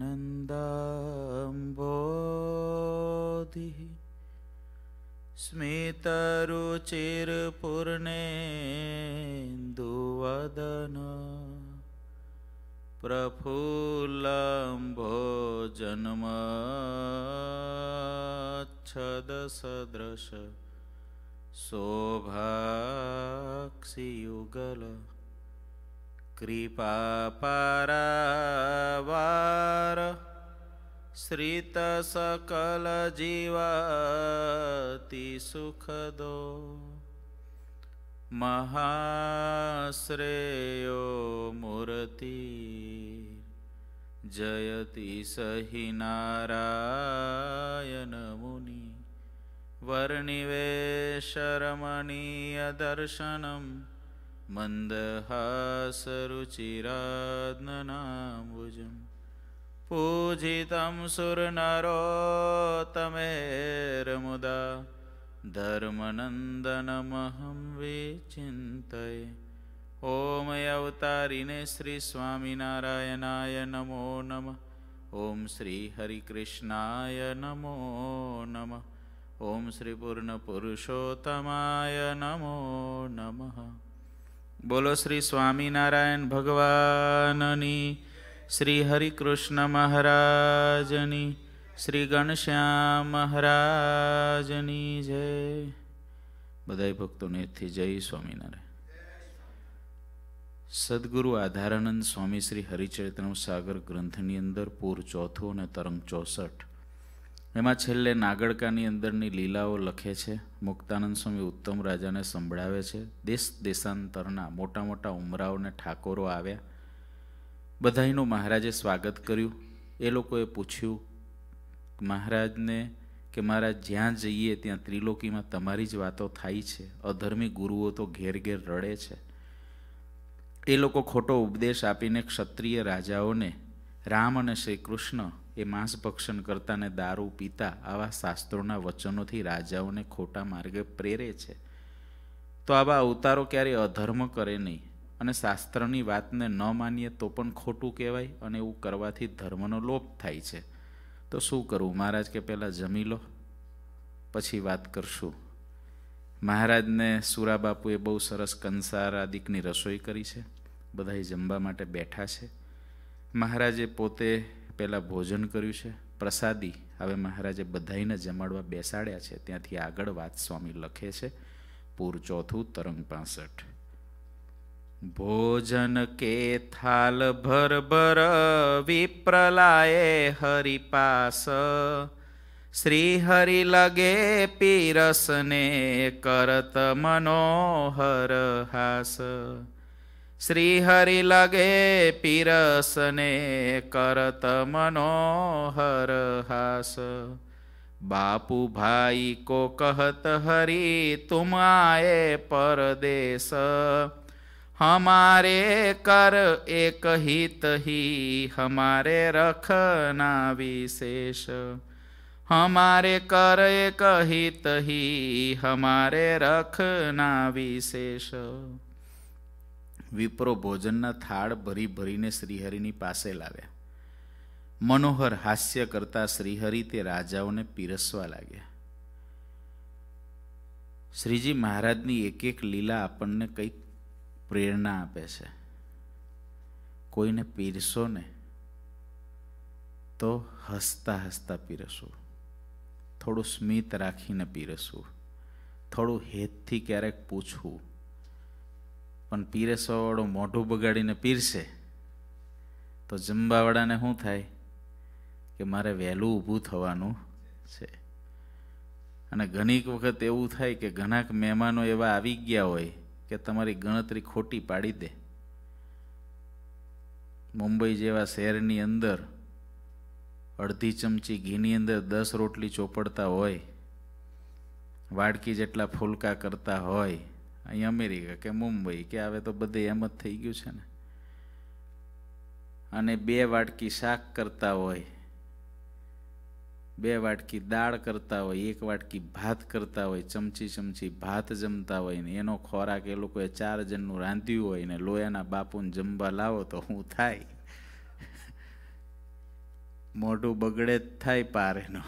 नन्दम्भोधिः स्मितरुचिरपूर्णेन्दुवदन प्रफुल्लम्भो जन्मच्छदसदृश शोभाक्षियुगल कृपापरावार श्रितसकलजीवातिसुखदो महाश्रेयो मूर्ति जयति सहि नारायणमुनि वर्णिवेशरमणीयदर्शनम् मन्दहासरुचिराद्ननाम्बुजम् पूजितं सुरनरोत्तमेरमुदा धर्मनन्दनमहं विचिन्तये ॐ अवतारिणे श्रीस्वामिनारायणाय नमो नमः ॐ श्रीहरिकृष्णाय नमो नमः ॐ श्रीपूर्णपुरुषोत्तमाय नमो नमः બોલો શ્રી સ્વામિનારાયણ ભગવાનની શ્રી હરિકૃષ્ણ મહારાજની શ્રી ગણશ્યામ મહારાજની જય બધા ભક્તોને જય સ્વામિનારાયણ સદગુરુ આધારાનંદ સ્વામી શ્રી હરિચરિત્રમ સાગર ગ્રંથની અંદર પૂર ચોથું અને તરંગ ચોસઠ એમાં છેલ્લે નાગડકાની અંદરની લીલાઓ લખે છે મુક્તાનંદ સ્વામી ઉત્તમ રાજાને સંભળાવે છે દેશ દેશાંતરના મોટા મોટા ઉમરાઓને ઠાકોરો આવ્યા બધાઈનું મહારાજે સ્વાગત કર્યું એ લોકોએ પૂછ્યું મહારાજને કે મહારાજ જ્યાં જઈએ ત્યાં ત્રિલોકીમાં તમારી જ વાતો થાય છે અધર્મી ગુરુઓ તો ઘેર ઘેર રડે છે એ લોકો ખોટો ઉપદેશ આપીને ક્ષત્રિય રાજાઓને રામ અને શ્રી કૃષ્ણ એ માંસ ભક્ષણ કરતા ને દારૂ પીતા આવા શાસ્ત્રોના વચનોથી રાજાઓને ખોટા માર્ગે પ્રેરે છે તો આવા અવતારો ક્યારેય અધર્મ કરે નહીં અને શાસ્ત્રની વાતને ન માનીએ તો પણ ખોટું કહેવાય અને એવું કરવાથી ધર્મનો લોપ થાય છે તો શું કરવું મહારાજ કે પહેલાં જમી લો પછી વાત કરશું મહારાજને સુરાબાપુએ બહુ સરસ કંસાર આદિકની રસોઈ કરી છે બધાએ જમવા માટે બેઠા છે મહારાજે પોતે પહેલાં ભોજન કર્યું છે પ્રસાદી હવે મહારાજે બધાઈને જમાડવા બેસાડ્યા છે ત્યાંથી આગળ વાત સ્વામી લખે છે પૂર ચોથું તરંગ પાસઠ ભોજન કે થાલ ભર ભર વિપ્રલાએ હરિપાસ શ્રી હરિ લગે પીરસને કરત મનોહર હાસ શ્રી હરિ લગે પીરસને કરત મનોહર હાસ બાપુ ભાઈ કો કહત હરી તુમ આએ પરદેશ हमारे कर एक हित ही हमारे रखना विशेष हमारे कर एक हित ही हमारे रखना विशेष વિપ્રો ભોજનના થાળ ભરી ભરીને શ્રીહરિની પાસે લાવ્યા મનોહર હાસ્ય કરતા શ્રીહરિ તે રાજાઓને પીરસવા લાગ્યા શ્રીજી મહારાજની એક એક લીલા આપણને કંઈક પ્રેરણા આપે છે કોઈને પીરસો ને તો હસતા હસતા પીરસવું થોડું સ્મિત રાખીને પીરસવું થોડું હેતથી ક્યારેક પૂછવું પણ પીરસવાવાળો મોઢું બગાડીને પીરશે તો જમવાવાળાને શું થાય કે મારે વહેલું ઊભું થવાનું છે અને ઘણીક વખત એવું થાય કે ઘણાક મહેમાનો એવા આવી ગયા હોય કે તમારી ગણતરી ખોટી પાડી દે મુંબઈ જેવા શહેરની અંદર અડધી ચમચી ઘીની અંદર દસ રોટલી ચોપડતા હોય વાડકી જેટલા ફુલકા કરતા હોય અહીં અમેરિકા કે મુંબઈ કે હવે તો બધે એમ જ થઈ ગયું છે ને અને બે વાટકી શાક કરતા હોય બે વાટકી દાળ કરતા હોય એક વાટકી ભાત કરતા હોય ચમચી ચમચી ભાત જમતા હોય ને એનો ખોરાક એ લોકોએ ચાર જણનું રાંધ્યું હોય ને લોયાના બાપુને જમવા લાવો તો હું થાય મોઢું બગડે જ થાય પારેનું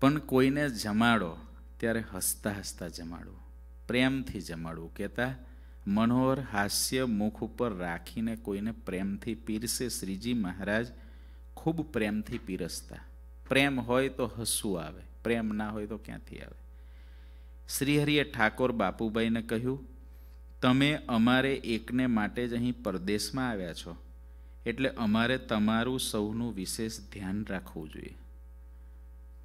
પણ કોઈને જમાડો ત્યારે હસતા હસતા જમાડવું પ્રેમથી જમાડવું કહેતા મનોહર હાસ્ય મુખ ઉપર રાખીને કોઈને પ્રેમથી પીરસે શ્રીજી મહારાજ ખૂબ પ્રેમથી પીરસતા પ્રેમ હોય તો હસવું આવે પ્રેમ ના હોય તો ક્યાંથી આવે શ્રીહરિએ ઠાકોર બાપુભાઈને કહ્યું તમે અમારે એકને માટે જ અહીં પરદેશમાં આવ્યા છો એટલે અમારે તમારું સૌનું વિશેષ ધ્યાન રાખવું જોઈએ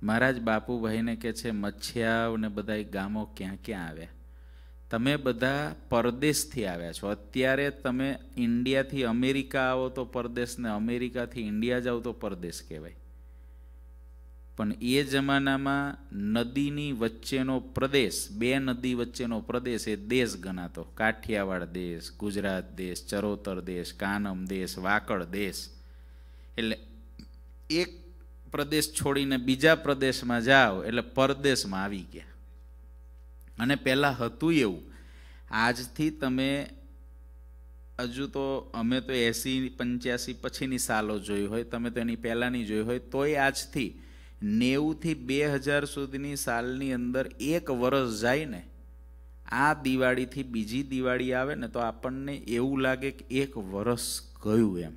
મહારાજ બાપુભાઈને કે છે મચ્છિયાવ ને બધા ગામો ક્યાં ક્યાં આવ્યા તમે બધા પરદેશથી આવ્યા છો અત્યારે તમે ઇન્ડિયાથી અમેરિકા આવો તો પરદેશ ને અમેરિકાથી ઇન્ડિયા જાઓ તો પરદેશ કહેવાય પણ એ જમાનામાં નદીની વચ્ચેનો પ્રદેશ બે નદી વચ્ચેનો પ્રદેશ એ દેશ ગણાતો કાઠિયાવાડ દેશ ગુજરાત દેશ ચરોતર દેશ કાનમ દેશ વાકડ દેશ એટલે એક પ્રદેશ છોડીને બીજા પ્રદેશમાં જાઓ એટલે પરદેશમાં આવી ગયા અને પહેલાં હતું એવું આજથી તમે હજુ તો અમે તો એંસી પંચ્યાસી પછીની સાલો જોઈ હોય તમે તો એની પહેલાંની જોઈ હોય તોય આજથી નેવુંથી બે હજાર સુધીની સાલની અંદર એક વર્ષ જાય ને આ દિવાળીથી બીજી દિવાળી આવે ને તો આપણને એવું લાગે કે એક વરસ ગયું એમ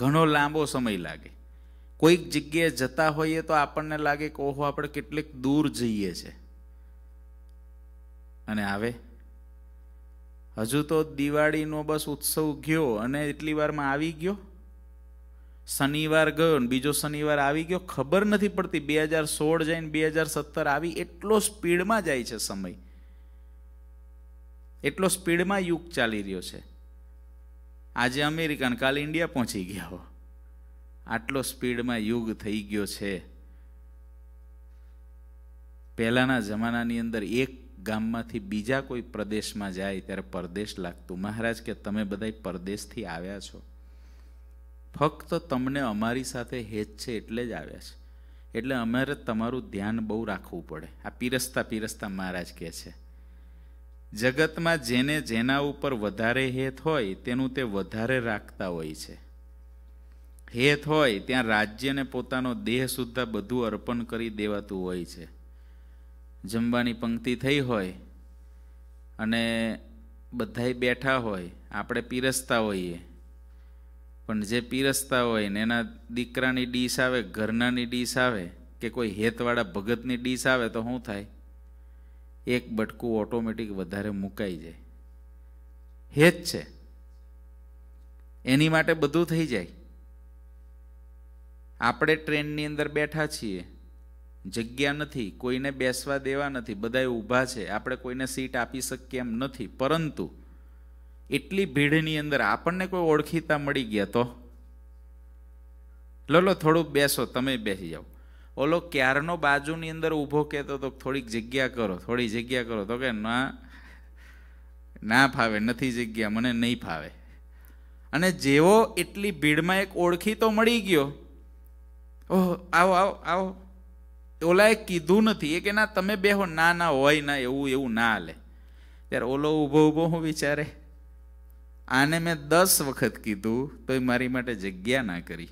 ઘણો લાંબો સમય લાગે કોઈક જગ્યાએ જતા હોઈએ તો આપણને લાગે કે ઓહો આપણે કેટલીક દૂર જઈએ છે અને આવે હજુ તો દિવાળીનો બસ ઉત્સવ ગયો અને એટલી વારમાં આવી ગયો શનિવાર ગયો ને બીજો શનિવાર આવી ગયો ખબર નથી પડતી બે હજાર સોળ જઈને બે હજાર સત્તર આવી એટલો સ્પીડમાં જાય છે સમય એટલો સ્પીડમાં યુગ ચાલી રહ્યો છે આજે અમેરિકા કાલે ઇન્ડિયા પહોંચી ગયા હોય આટલો સ્પીડમાં યુગ થઈ ગયો છે પહેલાંના જમાનાની અંદર એક ગામમાંથી બીજા કોઈ પ્રદેશમાં જાય ત્યારે પરદેશ લાગતું મહારાજ કે તમે બધા પરદેશથી આવ્યા છો ફક્ત તમને અમારી સાથે હેત છે એટલે જ આવ્યા છે એટલે અમારે તમારું ધ્યાન બહુ રાખવું પડે આ પીરસતા પીરસતા મહારાજ કહે છે જગતમાં જેને જેના ઉપર વધારે હેત હોય તેનું તે વધારે રાખતા હોય છે હેત હોય ત્યાં રાજ્યને પોતાનો દેહ સુદ્ધા બધું અર્પણ કરી દેવાતું હોય છે જમવાની પંક્તિ થઈ હોય અને બધાય બેઠા હોય આપણે પીરસતા હોઈએ પણ જે પીરસતા હોય ને એના દીકરાની ડીશ આવે ઘરનાની ડીશ આવે કે કોઈ હેતવાળા ભગતની ડીશ આવે તો શું થાય એક બટકું ઓટોમેટિક વધારે મુકાઈ જાય હેત છે એની માટે બધું થઈ જાય આપણે ટ્રેનની અંદર બેઠા છીએ જગ્યા નથી કોઈને બેસવા દેવા નથી બધા ઊભા છે આપણે કોઈને સીટ આપી શકીએ એમ નથી પરંતુ એટલી ભીડની અંદર આપણને કોઈ ઓળખીતા મળી ગયા તો લો થોડુંક બેસો તમે બેસી જાઓ ઓલો ક્યારનો બાજુની અંદર ઊભો કહેતો તો થોડીક જગ્યા કરો થોડી જગ્યા કરો તો કે ના ના ફાવે નથી જગ્યા મને નહીં ફાવે અને જેવો એટલી ભીડમાં એક ઓળખીતો મળી ગયો ઓહ આવો આવો આવો ઓલાએ કીધું નથી એ કે ના તમે બેહો ના ના હોય ના એવું એવું ના હાલે ત્યારે ઓલો ઊભો ઊભો હું વિચારે આને મેં દસ વખત કીધું તો એ મારી માટે જગ્યા ના કરી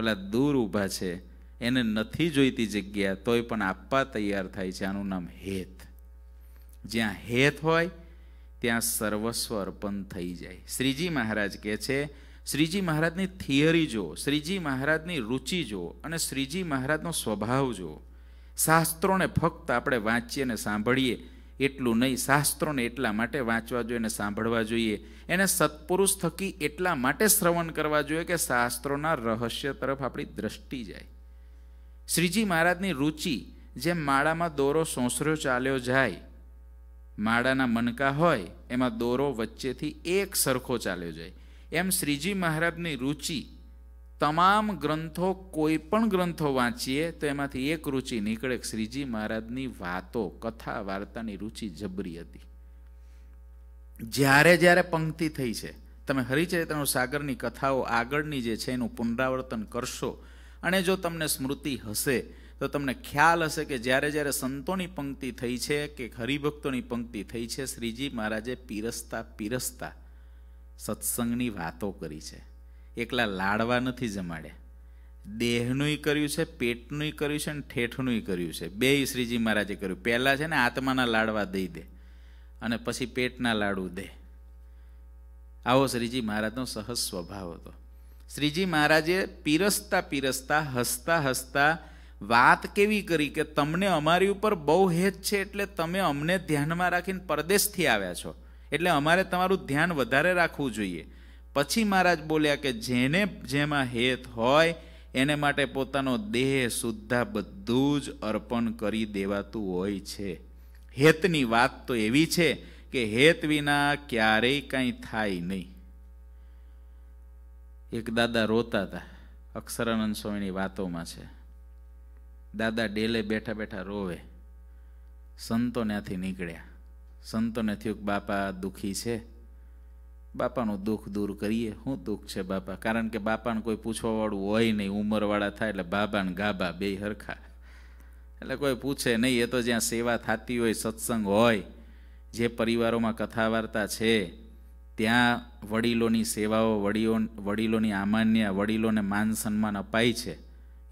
ઓલા દૂર ઊભા છે એને નથી જોઈતી જગ્યા તોય પણ આપવા તૈયાર થાય છે આનું નામ હેત જ્યાં હેત હોય ત્યાં સર્વસ્વ અર્પણ થઈ જાય શ્રીજી મહારાજ કહે છે શ્રીજી મહારાજની થિયરી જો શ્રીજી મહારાજની રુચિ જો અને શ્રીજી મહારાજનો સ્વભાવ જો શાસ્ત્રોને ફક્ત આપણે વાંચીએ અને સાંભળીએ એટલું નહીં શાસ્ત્રોને એટલા માટે વાંચવા જોઈએ અને સાંભળવા જોઈએ એને સત્પુરુષ થકી એટલા માટે શ્રવણ કરવા જોઈએ કે શાસ્ત્રોના રહસ્ય તરફ આપણી દ્રષ્ટિ જાય શ્રીજી મહારાજની રુચિ જેમ માળામાં દોરો સોંસર્યો ચાલ્યો જાય માળાના મનકા હોય એમાં દોરો વચ્ચેથી એક સરખો ચાલ્યો જાય એમ શ્રીજી મહારાજની રુચિ તમામ ગ્રંથો કોઈ પણ ગ્રંથો વાંચીએ તો એમાંથી એક રુચિ નીકળે શ્રીજી મહારાજની વાતો કથા વાર્તાની રુચિ જબરી હતી જ્યારે જ્યારે પંક્તિ થઈ છે તમે હરિચરિત્રનો સાગરની કથાઓ આગળની જે છે એનું પુનરાવર્તન કરશો અને જો તમને સ્મૃતિ હશે તો તમને ખ્યાલ હશે કે જ્યારે જ્યારે સંતોની પંક્તિ થઈ છે કે હરિભક્તોની પંક્તિ થઈ છે શ્રીજી મહારાજે પીરસતા પીરસતા સત્સંગની વાતો કરી છે એકલા લાડવા નથી જમાડ્યા દેહનુંય કર્યું છે પેટનુંય કર્યું છે અને ઠેઠનુંય કર્યું છે બે શ્રીજી મહારાજે કર્યું પહેલાં છે ને આત્માના લાડવા દઈ દે અને પછી પેટના લાડુ દે આવો શ્રીજી મહારાજનો સહજ સ્વભાવ હતો શ્રીજી મહારાજે પીરસતા પીરસતા હસતા હસતા વાત કેવી કરી કે તમને અમારી ઉપર બહુ હેત છે એટલે તમે અમને ધ્યાનમાં રાખીને પરદેશથી આવ્યા છો એટલે અમારે તમારું ધ્યાન વધારે રાખવું જોઈએ પછી મહારાજ બોલ્યા કે જેને જેમાં હેત હોય એને માટે પોતાનો દેહ સુદ્ધા બધું જ અર્પણ કરી દેવાતું હોય છે હેતની વાત તો એવી છે કે હેત વિના ક્યારેય કાંઈ થાય નહીં એક દાદા રોતા હતા અક્ષરાનંદ સ્વામીની વાતોમાં છે દાદા ડેલે બેઠા બેઠા રોવે સંતો ત્યાંથી નીકળ્યા સંતોને થયું બાપા દુઃખી છે બાપાનું દુઃખ દૂર કરીએ શું દુઃખ છે બાપા કારણ કે બાપાને કોઈ પૂછવાવાળું હોય નહીં ઉંમરવાળા થાય એટલે બાબા ગાબા બે હરખા એટલે કોઈ પૂછે નહીં એ તો જ્યાં સેવા થતી હોય સત્સંગ હોય જે પરિવારોમાં કથા વાર્તા છે ત્યાં વડીલોની સેવાઓ વડીઓ વડીલોની આમાન્ય વડીલોને માન સન્માન અપાય છે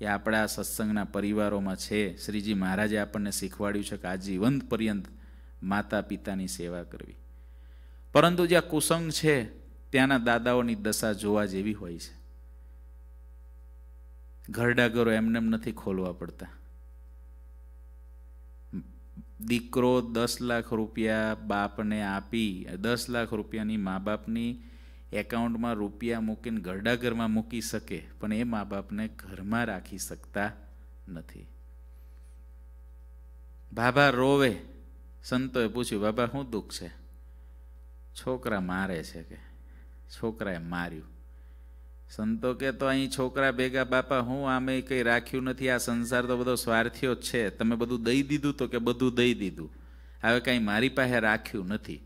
એ આપણા સત્સંગના પરિવારોમાં છે શ્રીજી મહારાજે આપણને શીખવાડ્યું છે કે આ જીવંત પર્યંત માતા પિતાની સેવા કરવી પરંતુ જ્યાં કુસંગ છે ત્યાંના દાદાઓની દશા જોવા જેવી હોય છે ઘરડાગરો એમનેમ નથી ખોલવા પડતા દીકરો દસ લાખ રૂપિયા બાપને આપી દસ લાખ રૂપિયાની મા બાપની એકાઉન્ટમાં રૂપિયા મૂકીને ઘરડાઘરમાં મૂકી શકે પણ એ મા બાપને ઘરમાં રાખી શકતા નથી ભાભા રોવે સંતોએ પૂછ્યું બાબા શું દુઃખ છે છોકરા મારે છે કે છોકરાએ માર્યું સંતો કે તો અહીં છોકરા ભેગા બાપા હું આમે કંઈ રાખ્યું નથી આ સંસાર તો બધો સ્વાર્થીઓ જ છે તમે બધું દઈ દીધું તો કે બધું દઈ દીધું હવે કાંઈ મારી પાસે રાખ્યું નથી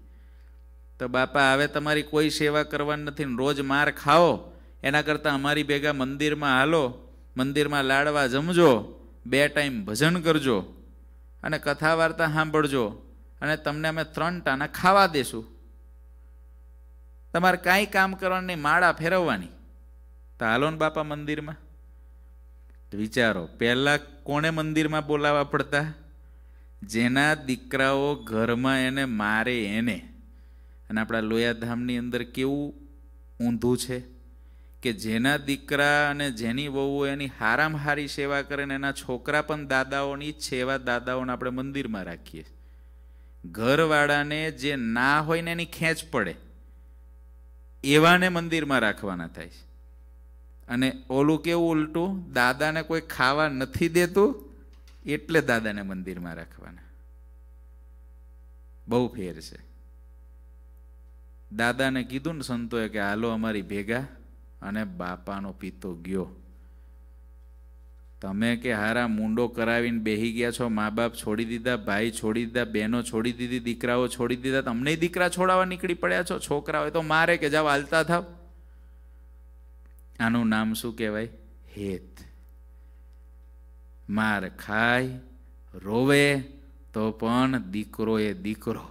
તો બાપા હવે તમારી કોઈ સેવા કરવાની નથી રોજ માર ખાઓ એના કરતાં અમારી ભેગા મંદિરમાં હાલો મંદિરમાં લાડવા જમજો બે ટાઈમ ભજન કરજો અને કથા વાર્તા સાંભળજો અને તમને અમે ત્રણ ટાણા ખાવા દેશું તમારે કાંઈ કામ કરવાની માળા ફેરવવાની તો હાલો ને બાપા મંદિરમાં વિચારો પહેલાં કોણે મંદિરમાં બોલાવવા પડતા જેના દીકરાઓ ઘરમાં એને મારે એને અને આપણા લોયાધામની અંદર કેવું ઊંધું છે કે જેના દીકરા અને જેની વહુ એની હારામ હારી સેવા કરે ને એના છોકરા પણ દાદાઓની સેવા દાદાઓને આપણે મંદિરમાં રાખીએ ઘરવાળાને જે ના હોય ને એની ખેંચ પડે એવાને મંદિરમાં રાખવાના થાય છે અને ઓલું કેવું ઉલટું દાદાને કોઈ ખાવા નથી દેતું એટલે દાદાને મંદિરમાં રાખવાના બહુ ફેર છે દાદાને કીધું ને સંતોએ કે હાલો અમારી ભેગા અને બાપાનો પિત્તો ગયો તમે કે હારા મૂંડો કરાવીને બેહી ગયા છો મા બાપ છોડી દીધા ભાઈ છોડી દીધા બહેનો છોડી દીધી દીકરાઓ છોડી દીધા તમને દીકરા છોડાવવા નીકળી પડ્યા છો છોકરા હોય તો મારે કે જાવ હાલતા થાવ આનું નામ શું કહેવાય હેત માર ખાય રોવે તો પણ દીકરો એ દીકરો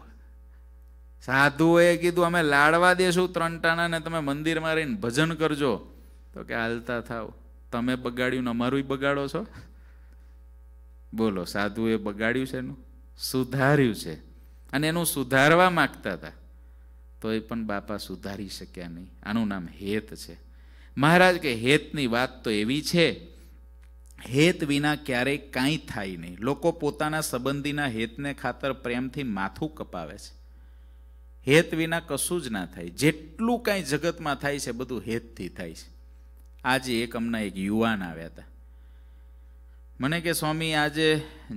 સાધુઓએ કીધું અમે લાડવા દેશું ત્રણ ટાણાને તમે મંદિરમાં રહીને ભજન કરજો તો કે હાલતા થાવ તમે બગાડ્યું ને અમારું બગાડો છો બોલો સાધુએ બગાડ્યું છે એનું સુધાર્યું છે અને એનું સુધારવા માગતા હતા તો એ પણ બાપા સુધારી શક્યા નહીં આનું નામ હેત છે મહારાજ કે હેતની વાત તો એવી છે હેત વિના ક્યારેય કાંઈ થાય નહીં લોકો પોતાના સંબંધીના હેતને ખાતર પ્રેમથી માથું કપાવે છે હેત વિના કશું જ ના થાય જેટલું કાંઈ જગતમાં થાય છે બધું હેતથી થાય છે આજે એક હમણાં એક યુવાન આવ્યા હતા મને કે સ્વામી આજે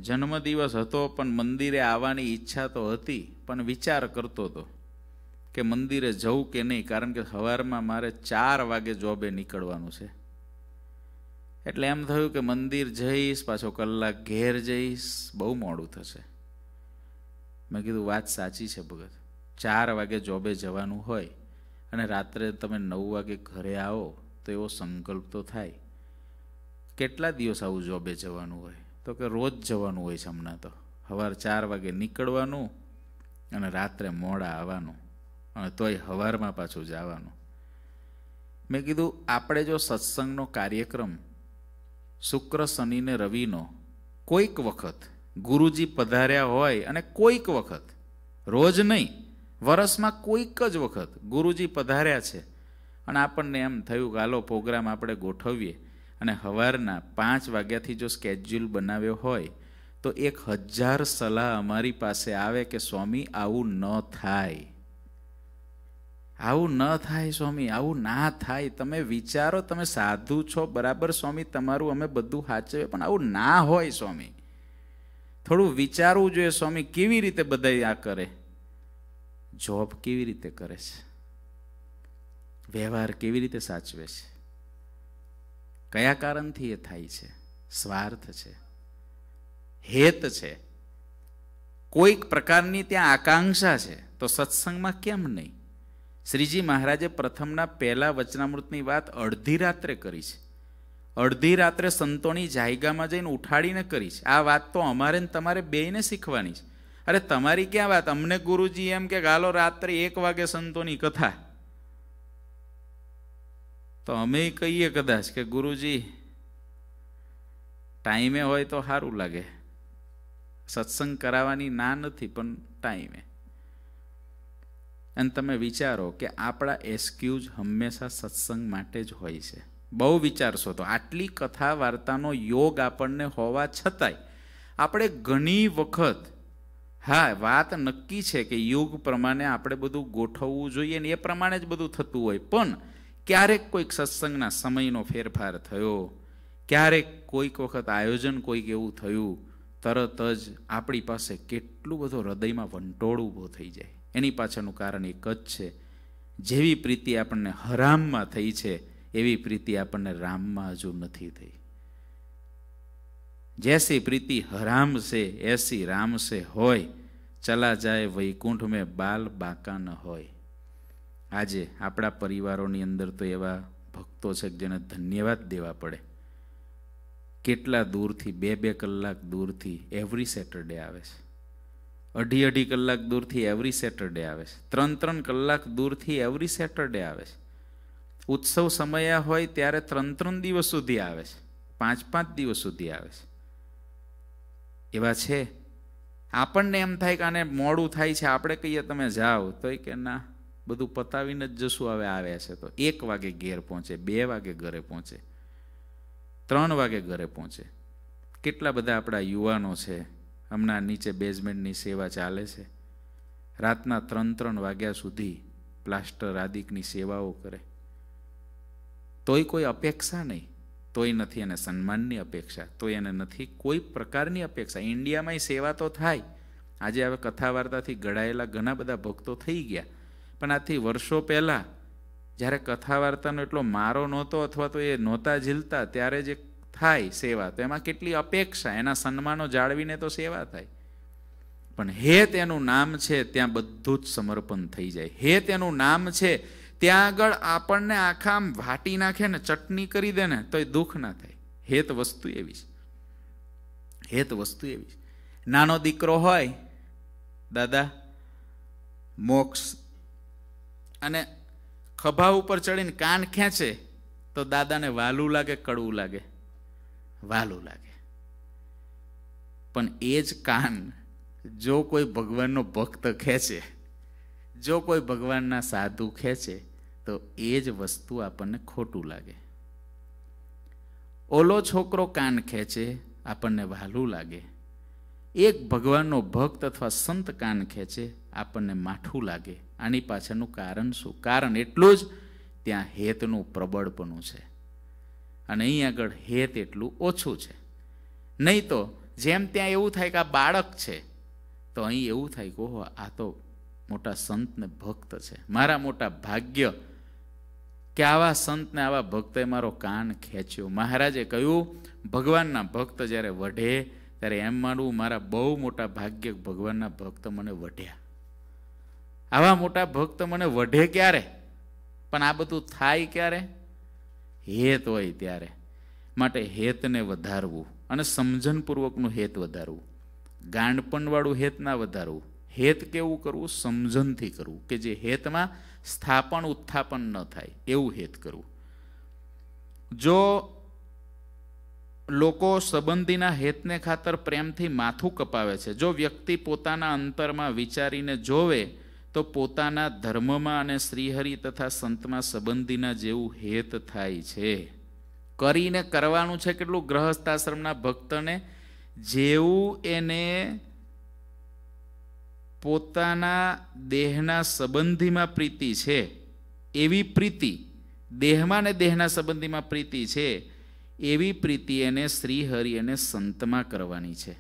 જન્મદિવસ હતો પણ મંદિરે આવવાની ઈચ્છા તો હતી પણ વિચાર કરતો હતો કે મંદિરે જવું કે નહીં કારણ કે સવારમાં મારે ચાર વાગે જોબે નીકળવાનું છે એટલે એમ થયું કે મંદિર જઈશ પાછો કલાક ઘેર જઈશ બહુ મોડું થશે મેં કીધું વાત સાચી છે ભગત ચાર વાગે જોબે જવાનું હોય અને રાત્રે તમે નવ વાગે ઘરે આવો તો એવો સંકલ્પ તો થાય કેટલા દિવસ આવું જોબે જવાનું હોય તો કે રોજ જવાનું હોય છે હમણાં તો સવાર ચાર વાગે નીકળવાનું અને રાત્રે મોડા આવવાનું અને તોય હવારમાં પાછું જવાનું મેં કીધું આપણે જો સત્સંગનો કાર્યક્રમ શુક્ર શનિને રવિનો કોઈક વખત ગુરુજી પધાર્યા હોય અને કોઈક વખત રોજ નહીં વરસમાં કોઈક જ વખત ગુરુજી પધાર્યા છે અને આપણને એમ થયું કે હાલો પ્રોગ્રામ આપણે ગોઠવીએ અને સવારના પાંચ વાગ્યાથી જો સ્કેડ્યુલ બનાવ્યો હોય તો એક હજાર સલાહ અમારી પાસે આવે કે સ્વામી આવું ન થાય આવું ન થાય સ્વામી આવું ના થાય તમે વિચારો તમે સાધુ છો બરાબર સ્વામી તમારું અમે બધું સાચવે પણ આવું ના હોય સ્વામી થોડું વિચારવું જોઈએ સ્વામી કેવી રીતે બધા આ કરે જોબ કેવી રીતે કરે છે વ્યવહાર કેવી રીતે સાચવે છે કયા કારણથી એ થાય છે સ્વાર્થ છે હેત છે કોઈક પ્રકારની ત્યાં આકાંક્ષા છે તો સત્સંગમાં કેમ નહીં શ્રીજી મહારાજે પ્રથમના પહેલા વચનામૃતની વાત અડધી રાત્રે કરી છે અડધી રાત્રે સંતોની જાયગામાં જઈને ઉઠાડીને કરી છે આ વાત તો અમારે ને તમારે બેને શીખવાની છે અરે તમારી ક્યાં વાત અમને ગુરુજી એમ કે ગાલો રાત્રે એક વાગે સંતોની કથા તો અમે કહીએ કદાચ કે ગુરુજી ટાઈમે હોય તો સારું લાગે સત્સંગ કરાવવાની ના નથી પણ ટાઈમે અને તમે વિચારો કે આપણા એસક્યુઝ હંમેશા સત્સંગ માટે જ હોય છે બહુ વિચારશો તો આટલી કથા વાર્તાનો યોગ આપણને હોવા છતાંય આપણે ઘણી વખત હા વાત નક્કી છે કે યોગ પ્રમાણે આપણે બધું ગોઠવવું જોઈએ ને એ પ્રમાણે જ બધું થતું હોય પણ ક્યારેક કોઈક સત્સંગના સમયનો ફેરફાર થયો ક્યારેક કોઈક વખત આયોજન કોઈક એવું થયું તરત જ આપણી પાસે કેટલું બધો હૃદયમાં વંટોળ ઊભો થઈ જાય એની પાછળનું કારણ એક જ છે જેવી પ્રીતિ આપણને હરામમાં થઈ છે એવી પ્રીતિ આપણને રામમાં હજુ નથી થઈ જેસી પ્રીતિ હરામ છે એસી રામ છે હોય ચલા જાય વૈકુંઠ મેં બાલ બાકા ન હોય આજે આપણા પરિવારોની અંદર તો એવા ભક્તો છે કે જેને ધન્યવાદ દેવા પડે કેટલા દૂરથી બે બે કલાક દૂરથી એવરી સેટરડે આવે છે અઢી અઢી કલાક દૂરથી એવરી સેટરડે આવે છે ત્રણ ત્રણ કલાક દૂરથી એવરી સેટરડે આવે છે ઉત્સવ સમયા હોય ત્યારે ત્રણ ત્રણ દિવસ સુધી આવે છે પાંચ પાંચ દિવસ સુધી આવે છે એવા છે આપણને એમ થાય કે આને મોડું થાય છે આપણે કહીએ તમે જાઓ તો એ કે ના બધું પતાવીને જ જશું હવે આવ્યા છે તો એક વાગે ઘેર પહોંચે બે વાગે ઘરે પહોંચે ત્રણ વાગે ઘરે પહોંચે કેટલા બધા આપણા યુવાનો છે હમણાં નીચે બેઝમેન્ટની સેવા ચાલે છે રાતના ત્રણ ત્રણ વાગ્યા સુધી પ્લાસ્ટર આદિકની સેવાઓ કરે તોય કોઈ અપેક્ષા નહીં તોય નથી એને સન્માનની અપેક્ષા તોય એને નથી કોઈ પ્રકારની અપેક્ષા ઇન્ડિયામાંય સેવા તો થાય આજે હવે કથા વાર્તાથી ઘડાયેલા ઘણા બધા ભક્તો થઈ ગયા પણ આથી વર્ષો પહેલાં જ્યારે કથા વાર્તાનો એટલો મારો નહોતો અથવા તો એ નહોતા ઝીલતા ત્યારે જે થાય સેવા તો એમાં કેટલી અપેક્ષા એના સન્માનો જાળવીને તો સેવા થાય પણ હે તેનું નામ છે ત્યાં બધું જ સમર્પણ થઈ જાય હે તેનું નામ છે ત્યાં આગળ આપણને આખા આમ વાટી નાખે ને ચટણી કરી દે ને તો એ દુઃખ ના થાય હેત વસ્તુ એવી છે હેત વસ્તુ એવી છે નાનો દીકરો હોય દાદા મોક્ષ અને ખભા ઉપર ચડીને કાન ખેંચે તો દાદાને વાલું લાગે કડવું લાગે વાલું લાગે પણ એ જ કાન જો કોઈ ભગવાનનો ભક્ત ખેંચે જો કોઈ ભગવાનના સાધુ ખેંચે તો એ જ વસ્તુ આપણને ખોટું લાગે ઓલો છોકરો કાન ખેંચે આપણને વાલું લાગે એક ભગવાનનો ભક્ત અથવા સંત કાન ખેંચે આપણને માઠું લાગે આની પાછળનું કારણ શું કારણ એટલું જ ત્યાં હેતનું પ્રબળપણું છે અને અહીં આગળ હેત એટલું ઓછું છે નહીં તો જેમ ત્યાં એવું થાય કે આ બાળક છે તો અહીં એવું થાય કે આ તો મોટા સંતને ભક્ત છે મારા મોટા ભાગ્ય કે આવા સંતને આવા ભક્તે મારો કાન ખેંચ્યો મહારાજે કહ્યું ભગવાનના ભક્ત જ્યારે વઢે ત્યારે એમ માનવું મારા બહુ મોટા ભાગ્ય ભગવાનના ભક્ત મને વઢ્યા આવા મોટા ભક્ત મને વઢે ક્યારે પણ આ બધું થાય ક્યારે હેત હોય ત્યારે માટે હેતને વધારવું અને સમજણપૂર્વકનું હેત વધારવું ગાંડપણવાળું હેત ના વધારવું હેત કેવું કરવું સમજણથી કરવું કે જે હેતમાં સ્થાપન ઉત્થાપન ન થાય એવું હેત કરવું જો લોકો સંબંધીના હેતને ખાતર પ્રેમથી માથું કપાવે છે જો વ્યક્તિ પોતાના અંતરમાં વિચારીને જોવે તો પોતાના ધર્મમાં અને શ્રીહરિ તથા સંતમાં સંબંધીના જેવું હેત થાય છે કરીને કરવાનું છે કેટલું ગ્રહસ્થાશ્રમના ભક્તને જેવું એને પોતાના દેહના સંબંધીમાં પ્રીતિ છે એવી પ્રીતિ દેહમાં ને દેહના સંબંધીમાં પ્રીતિ છે એવી પ્રીતિ એને શ્રીહરિ અને સંતમાં કરવાની છે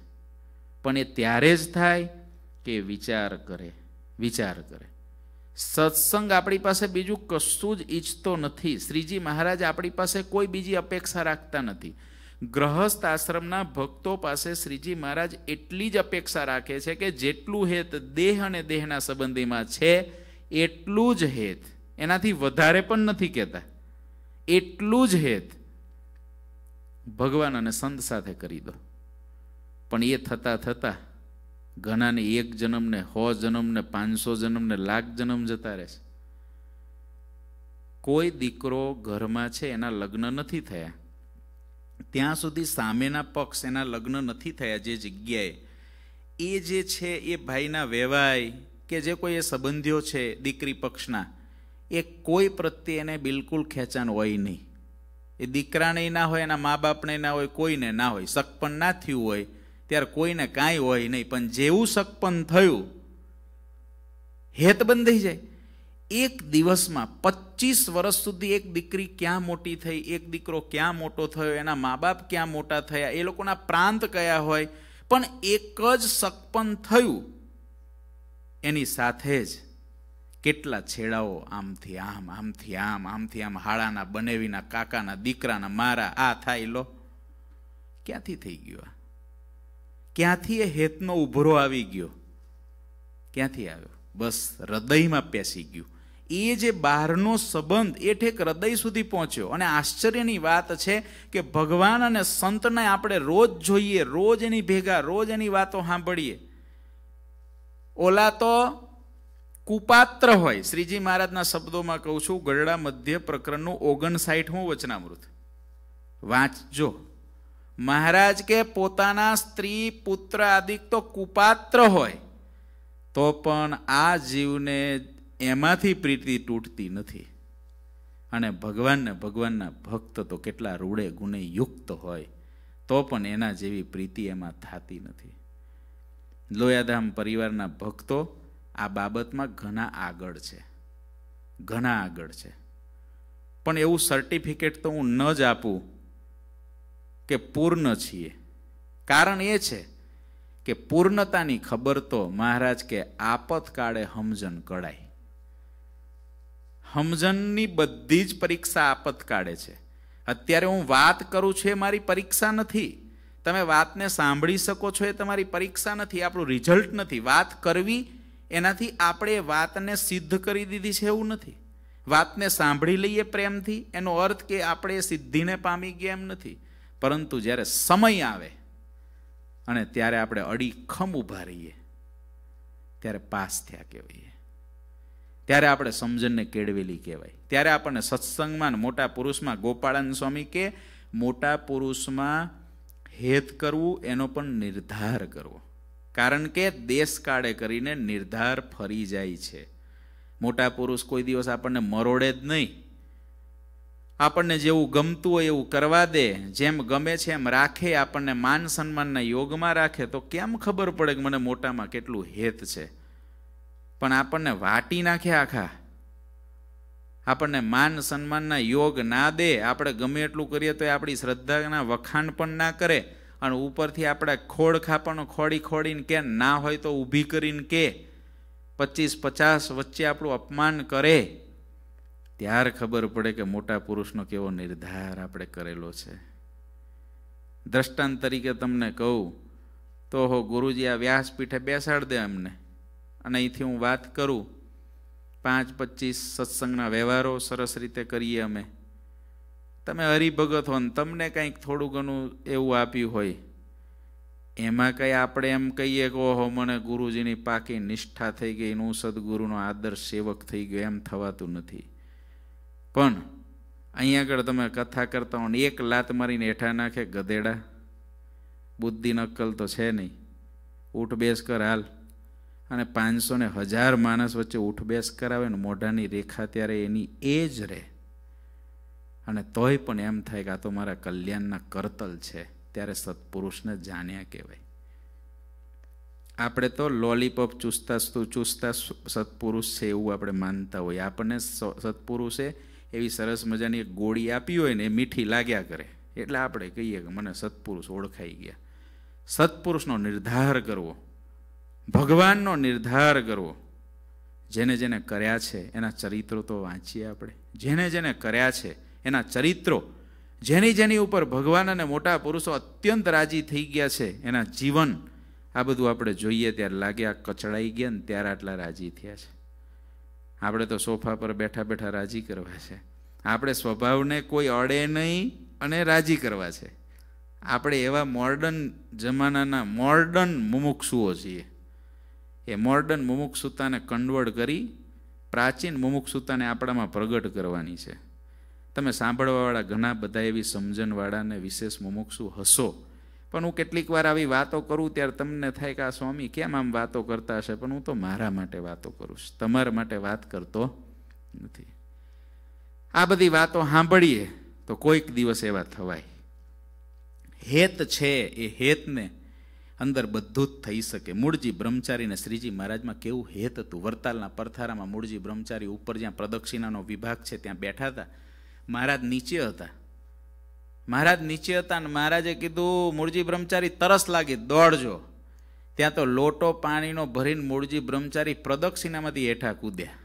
પણ એ ત્યારે જ થાય કે વિચાર કરે વિચાર કરે સત્સંગ આપણી પાસે બીજું કશું જ ઈચ્છતો નથી શ્રીજી મહારાજ આપણી પાસે કોઈ બીજી અપેક્ષા રાખતા નથી ગ્રહસ્થ આશ્રમના ભક્તો પાસે શ્રીજી મહારાજ એટલી જ અપેક્ષા રાખે છે કે જેટલું હેત દેહ અને દેહના સંબંધીમાં છે એટલું જ હેત એનાથી વધારે પણ નથી કહેતા એટલું જ હેત ભગવાન અને સંત સાથે કરી દો પણ એ થતાં થતાં ઘણાને એક જન્મને સો જન્મને પાંચસો જન્મને લાખ જન્મ જતા રહે છે કોઈ દીકરો ઘરમાં છે એના લગ્ન નથી થયા ત્યાં સુધી સામેના પક્ષ એના લગ્ન નથી થયા જે જગ્યાએ એ જે છે એ ભાઈના વેવાય કે જે કોઈ એ સંબંધીઓ છે દીકરી પક્ષના એ કોઈ પ્રત્યે એને બિલકુલ ખેંચાણ હોય નહીં એ દીકરાને ના હોય એના મા બાપને ના હોય કોઈને ના હોય શક પણ ના થયું હોય ત્યારે કોઈને કાંઈ હોય નહીં પણ જેવું સકપન થયું હેત બંધ થઈ જાય એક દિવસમાં પચીસ વર્ષ સુધી એક દીકરી ક્યાં મોટી થઈ એક દીકરો ક્યાં મોટો થયો એના મા બાપ ક્યાં મોટા થયા એ લોકોના પ્રાંત કયા હોય પણ એક જ સકપન થયું એની સાથે જ કેટલા છેડાઓ આમથી આમ આમથી આમ આમથી આમ હાળાના બનેવીના કાકાના દીકરાના મારા આ થાય લો ક્યાંથી થઈ ગયો આ ક્યાંથી એ હેતનો ઉભરો આવી ગયો ક્યાંથી આવ્યો બસ હૃદયમાં પેસી ગયું એ જે બહારનો સંબંધ એ ઠેક હૃદય સુધી પહોંચ્યો અને આશ્ચર્યની વાત છે કે ભગવાન અને સંતને આપણે રોજ જોઈએ રોજ એની ભેગા રોજ એની વાતો સાંભળીએ ઓલા તો કુપાત્ર હોય શ્રીજી મહારાજના શબ્દોમાં કહું છું ગરડા મધ્ય પ્રકરણનું ઓગણસાઠમું વચનામૃત વાંચજો મહારાજ કે પોતાના સ્ત્રી પુત્ર આદિક તો કુપાત્ર હોય તો પણ આ જીવને એમાંથી પ્રીતિ તૂટતી નથી અને ભગવાનને ભગવાનના ભક્ત તો કેટલા રૂડે ગુણે યુક્ત હોય તો પણ એના જેવી પ્રીતિ એમાં થતી નથી લોયાધામ પરિવારના ભક્તો આ બાબતમાં ઘણા આગળ છે ઘણા આગળ છે પણ એવું સર્ટિફિકેટ તો હું ન જ આપું કે પૂર્ણ છીએ કારણ એ છે કે પૂર્ણતાની ખબર તો મહારાજ કે આપતકાળે હમજન કળાય હમજનની બધી જ પરીક્ષા આપતકાળે છે અત્યારે હું વાત કરું છું એ મારી પરીક્ષા નથી તમે વાતને સાંભળી શકો છો એ તમારી પરીક્ષા નથી આપણું રિઝલ્ટ નથી વાત કરવી એનાથી આપણે વાતને સિદ્ધ કરી દીધી છે એવું નથી વાતને સાંભળી લઈએ પ્રેમથી એનો અર્થ કે આપણે સિદ્ધિને પામી ગયા એમ નથી પરંતુ જ્યારે સમય આવે અને ત્યારે આપણે અડીખમ ઊભા રહીએ ત્યારે પાસ થયા કહેવાય ત્યારે આપણે સમજણને કેળવેલી કહેવાય ત્યારે આપણને સત્સંગમાં મોટા પુરુષમાં ગોપાળાન સ્વામી કે મોટા પુરુષમાં હેત કરવું એનો પણ નિર્ધાર કરવો કારણ કે દેશ કાળે કરીને નિર્ધાર ફરી જાય છે મોટા પુરુષ કોઈ દિવસ આપણને મરોડે જ નહીં આપણને જેવું ગમતું હોય એવું કરવા દે જેમ ગમે છે એમ રાખે આપણને માન સન્માનના યોગમાં રાખે તો કેમ ખબર પડે કે મને મોટામાં કેટલું હેત છે પણ આપણને વાટી નાખે આખા આપણને માન સન્માનના યોગ ના દે આપણે ગમે એટલું કરીએ તો એ આપણી શ્રદ્ધાના વખાણ પણ ના કરે અને ઉપરથી આપણે ખોડ ખાપાનો ખોડી ખોડીને કે ના હોય તો ઊભી કરીને કે પચીસ પચાસ વચ્ચે આપણું અપમાન કરે ત્યાર ખબર પડે કે મોટા પુરુષનો કેવો નિર્ધાર આપણે કરેલો છે દ્રષ્ટાંત તરીકે તમને કહું તો હો ગુરુજી આ વ્યાસપીઠે બેસાડ દે અમને અને અહીંથી હું વાત કરું પાંચ પચીસ સત્સંગના વ્યવહારો સરસ રીતે કરીએ અમે તમે હરિભગત હો ને તમને કંઈક થોડું ઘણું એવું આપ્યું હોય એમાં કંઈ આપણે એમ કહીએ કે ઓહો મને ગુરુજીની પાકી નિષ્ઠા થઈ ગઈ હું સદગુરુનો આદર્શ સેવક થઈ ગયો એમ થવાતું નથી પણ અહીં આગળ તમે કથા કરતા હો એક લાત મારીને હેઠા નાખે ગધેડા બુદ્ધિ નક્કલ તો છે નહીં ઊઠ બેસ કર હાલ અને પાંચસો ને હજાર માણસ વચ્ચે ઉઠબેસ કરાવે ને મોઢાની રેખા ત્યારે એની એ જ રહે અને તોય પણ એમ થાય કે આ તો મારા કલ્યાણના કરતલ છે ત્યારે સત્પુરુષને જાણ્યા કહેવાય આપણે તો લોલીપોપ ચૂસતા ચૂસતા સત્પુરુષ છે એવું આપણે માનતા હોઈએ આપણને સત્પુરુષે એવી સરસ મજાની એક ગોળી આપી હોય ને એ મીઠી લાગ્યા કરે એટલે આપણે કહીએ કે મને સત્પુરુષ ઓળખાઈ ગયા સત્પુરુષનો નિર્ધાર કરવો ભગવાનનો નિર્ધાર કરવો જેને જેને કર્યા છે એના ચરિત્રો તો વાંચીએ આપણે જેને જેને કર્યા છે એના ચરિત્રો જેની જેની ઉપર ભગવાન અને મોટા પુરુષો અત્યંત રાજી થઈ ગયા છે એના જીવન આ બધું આપણે જોઈએ ત્યારે લાગે આ કચડાઈ ગયા ને ત્યારે આટલા રાજી થયા છે આપણે તો સોફા પર બેઠા બેઠા રાજી કરવા છે આપણે સ્વભાવને કોઈ અડે નહીં અને રાજી કરવા છે આપણે એવા મોર્ડન જમાનાના મોર્ડન મુમુક્ષુઓ છીએ એ મોર્ડન મુમુક્ષુતાને કન્વર્ટ કરી પ્રાચીન મુમુક્ષુતાને આપણામાં પ્રગટ કરવાની છે તમે સાંભળવાવાળા ઘણા બધા એવી સમજણવાળાને વિશેષ મુમુક્ષુ હશો પણ હું કેટલીક વાર આવી વાતો કરું ત્યારે તમને થાય કે આ સ્વામી કેમ આમ વાતો કરતા હશે પણ હું તો મારા માટે વાતો કરું છું તમારા માટે વાત કરતો નથી આ બધી વાતો સાંભળીએ તો કોઈક દિવસ એવા થવાય હેત છે એ હેતને અંદર બધું જ થઈ શકે મૂળજી બ્રહ્મચારી અને શ્રીજી મહારાજમાં કેવું હેત હતું વરતાલના પરથારામાં મૂળજી બ્રહ્મચારી ઉપર જ્યાં પ્રદક્ષિણાનો વિભાગ છે ત્યાં બેઠા હતા મહારાજ નીચે હતા મહારાજ નીચે હતા અને મહારાજે કીધું મૂળજી બ્રહ્મચારી તરસ લાગી દોડજો ત્યાં તો લોટો પાણીનો ભરીને મૂળજી બ્રહ્મચારી પ્રદક્ષિણામાંથી હેઠા કૂદ્યા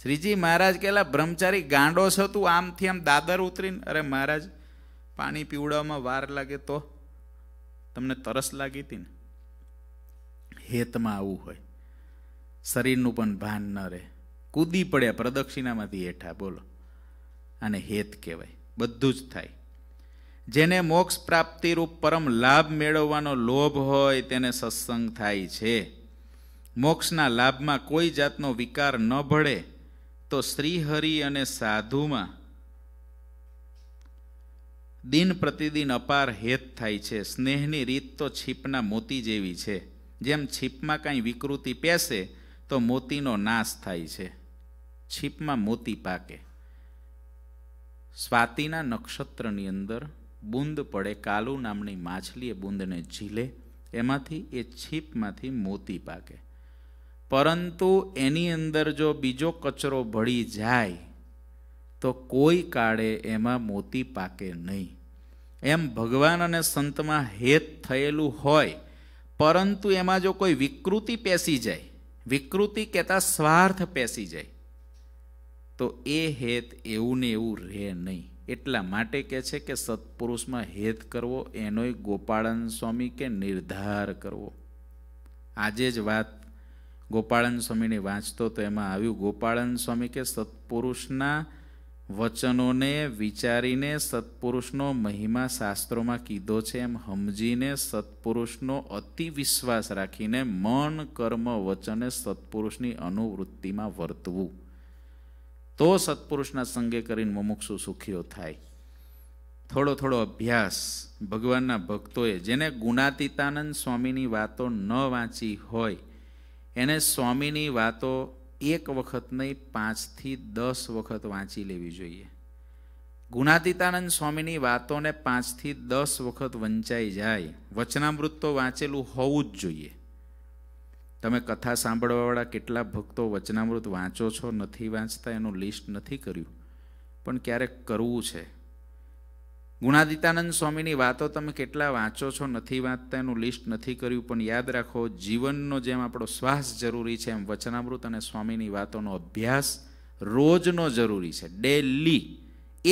શ્રીજી મહારાજ કહેલા બ્રહ્મચારી ગાંડો છો તું આમથી આમ દાદર ઉતરીને અરે મહારાજ પાણી પીવડાવવામાં વાર લાગે તો તમને તરસ લાગી હતી ને હેતમાં આવું હોય શરીરનું પણ ભાન ન રહે કૂદી પડ્યા પ્રદક્ષિણામાંથી હેઠા બોલો અને હેત કહેવાય બધું જ થાય જેને મોક્ષ પ્રાપ્તિરૂપ પરમ લાભ મેળવવાનો લોભ હોય તેને સત્સંગ થાય છે મોક્ષના લાભમાં કોઈ જાતનો વિકાર ન ભળે તો શ્રીહરિ અને સાધુમાં દિન પ્રતિદિન અપાર હેત થાય છે સ્નેહની રીત તો છીપના મોતી જેવી છે જેમ છીપમાં કાંઈ વિકૃતિ પેસે તો મોતીનો નાશ થાય છે છીપમાં મોતી પાકે સ્વાતિના નક્ષત્રની અંદર બુંદ પડે કાલુ નામની માછલીએ એ બુંદને ઝીલે એમાંથી એ છીપમાંથી મોતી પાકે પરંતુ એની અંદર જો બીજો કચરો ભળી જાય તો કોઈ કાળે એમાં મોતી પાકે નહીં એમ ભગવાન અને સંતમાં હેત થયેલું હોય પરંતુ એમાં જો કોઈ વિકૃતિ પેસી જાય વિકૃતિ કહેતા સ્વાર્થ પેસી જાય તો એ હેત એવું ને એવું રહે નહીં એટલા માટે કહે છે કે સત્પુરુષમાં હેત કરવો એનોય ગોપાળન સ્વામી કે નિર્ધાર કરવો આજે જ વાત ગોપાળન સ્વામીને વાંચતો તો એમાં આવ્યું ગોપાળન સ્વામી કે સત્પુરુષના વચનોને વિચારીને સત્પુરુષનો મહિમા શાસ્ત્રોમાં કીધો છે એમ સમજીને સત્પુરુષનો અતિ વિશ્વાસ રાખીને મન કર્મ વચને સત્પુરુષની અનુવૃત્તિમાં વર્તવું તો સત્પુરુષના સંગે કરીને મુમુક્ષુ સુખીઓ થાય થોડો થોડો અભ્યાસ ભગવાનના ભક્તોએ જેને ગુણાતીતાનંદ સ્વામીની વાતો ન વાંચી હોય એને સ્વામીની વાતો એક વખત નહીં પાંચથી દસ વખત વાંચી લેવી જોઈએ ગુણાતીતાનંદ સ્વામીની વાતોને પાંચથી દસ વખત વંચાઈ જાય વચનામૃત તો વાંચેલું હોવું જ જોઈએ તમે કથા સાંભળવાવાળા કેટલા ભક્તો વચનામૃત વાંચો છો નથી વાંચતા એનું લિસ્ટ નથી કર્યું પણ ક્યારેક કરવું છે ગુણાદિતાનંદ સ્વામીની વાતો તમે કેટલા વાંચો છો નથી વાંચતા એનું લિસ્ટ નથી કર્યું પણ યાદ રાખો જીવનનો જેમ આપણો શ્વાસ જરૂરી છે એમ વચનામૃત અને સ્વામીની વાતોનો અભ્યાસ રોજનો જરૂરી છે ડેલી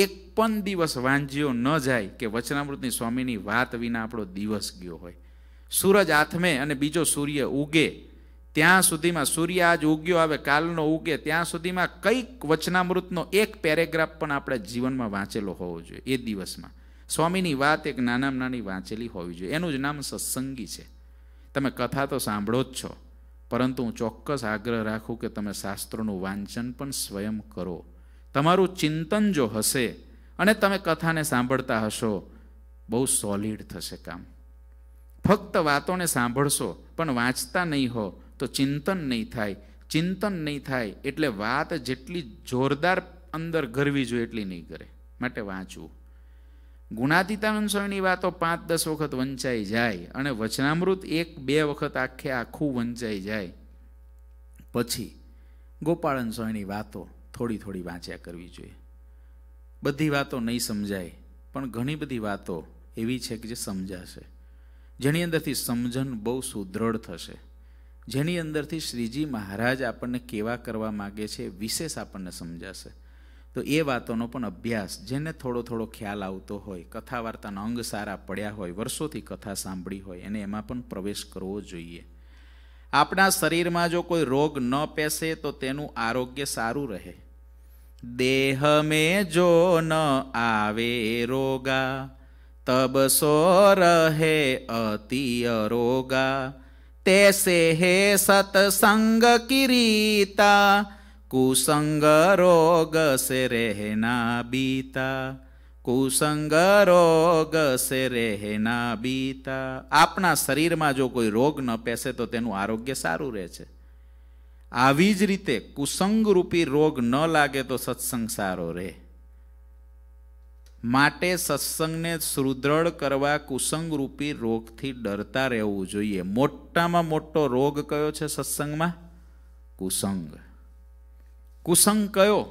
એક પણ દિવસ વાંજ્યો ન જાય કે વચનામૃતની સ્વામીની વાત વિના આપણો દિવસ ગયો હોય સૂરજ આથમે અને બીજો સૂર્ય ઉગે ત્યાં સુધીમાં સૂર્ય આજ ઉગ્યો આવે કાલનો ઉગે ત્યાં સુધીમાં કંઈક વચનામૃતનો એક પેરેગ્રાફ પણ આપણા જીવનમાં વાંચેલો હોવો જોઈએ એ દિવસમાં સ્વામીની વાત એક નાનામાં નાની વાંચેલી હોવી જોઈએ એનું જ નામ સત્સંગી છે તમે કથા તો સાંભળો જ છો પરંતુ હું ચોક્કસ આગ્રહ રાખું કે તમે શાસ્ત્રોનું વાંચન પણ સ્વયં કરો તમારું ચિંતન જો હશે અને તમે કથાને સાંભળતા હશો બહુ સોલિડ થશે કામ ફક્ત વાતોને સાંભળશો પણ વાંચતા નહીં હો તો ચિંતન નહીં થાય ચિંતન નહીં થાય એટલે વાત જેટલી જોરદાર અંદર ઘરવી જોઈએ એટલી નહીં કરે માટે વાંચવું ગુણાતીતાનંદ સ્વામીની વાતો પાંચ દસ વખત વંચાઈ જાય અને વચનામૃત એક બે વખત આખે આખું વંચાઈ જાય પછી ગોપાળન સ્વામીની વાતો થોડી થોડી વાંચ્યા કરવી જોઈએ બધી વાતો નહીં સમજાય પણ ઘણી બધી વાતો એવી છે કે જે સમજાશે જેની અંદરથી સમજણ બહુ સુદૃઢ થશે જેની અંદરથી શ્રીજી મહારાજ આપણને કેવા કરવા માગે છે વિશેષ આપણને સમજાશે તો એ વાતોનો પણ અભ્યાસ જેને થોડો થોડો ખ્યાલ આવતો હોય કથા વાર્તાના અંગ સારા પડ્યા હોય વર્ષોથી કથા સાંભળી હોય એને એમાં પણ પ્રવેશ કરવો જોઈએ આપણા શરીરમાં જો કોઈ રોગ ન પેસે તો તેનું આરોગ્ય સારું રહે દેહ મેં જો ન આવે રોગા તબસો રહે અતિ અરોગા तैसे हे सतसंग किरीता कुसंग रोग से रहना बीता કુસંગ રોગ સે રહેના બીતા આપણા શરીરમાં જો કોઈ રોગ ન પેસે તો તેનું આરોગ્ય સારું રહે છે આવી જ રીતે કુસંગરૂપી રોગ ન લાગે તો સત્સંગ સારો રહે માટે સત્સંગને સુદૃઢ કરવા કુસંગરૂપી રોગથી ડરતા રહેવું જોઈએ મોટામાં મોટો રોગ કયો છે સત્સંગમાં કુસંગ કુસંગ કયો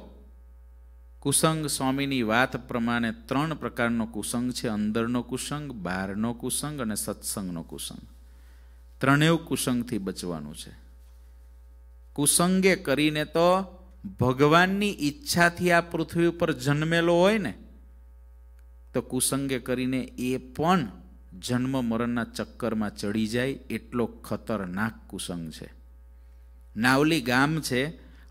કુસંગ સ્વામીની વાત પ્રમાણે ત્રણ પ્રકારનો કુસંગ છે અંદરનો કુસંગ બહારનો કુસંગ અને સત્સંગનો કુસંગ ત્રણેય કુસંગથી બચવાનું છે કુસંગે કરીને તો ભગવાનની ઈચ્છાથી આ પૃથ્વી ઉપર જન્મેલો હોય ને તો કુસંગે કરીને એ પણ જન્મ મરણના ચક્કરમાં ચડી જાય એટલો ખતરનાક કુસંગ છે નાવલી ગામ છે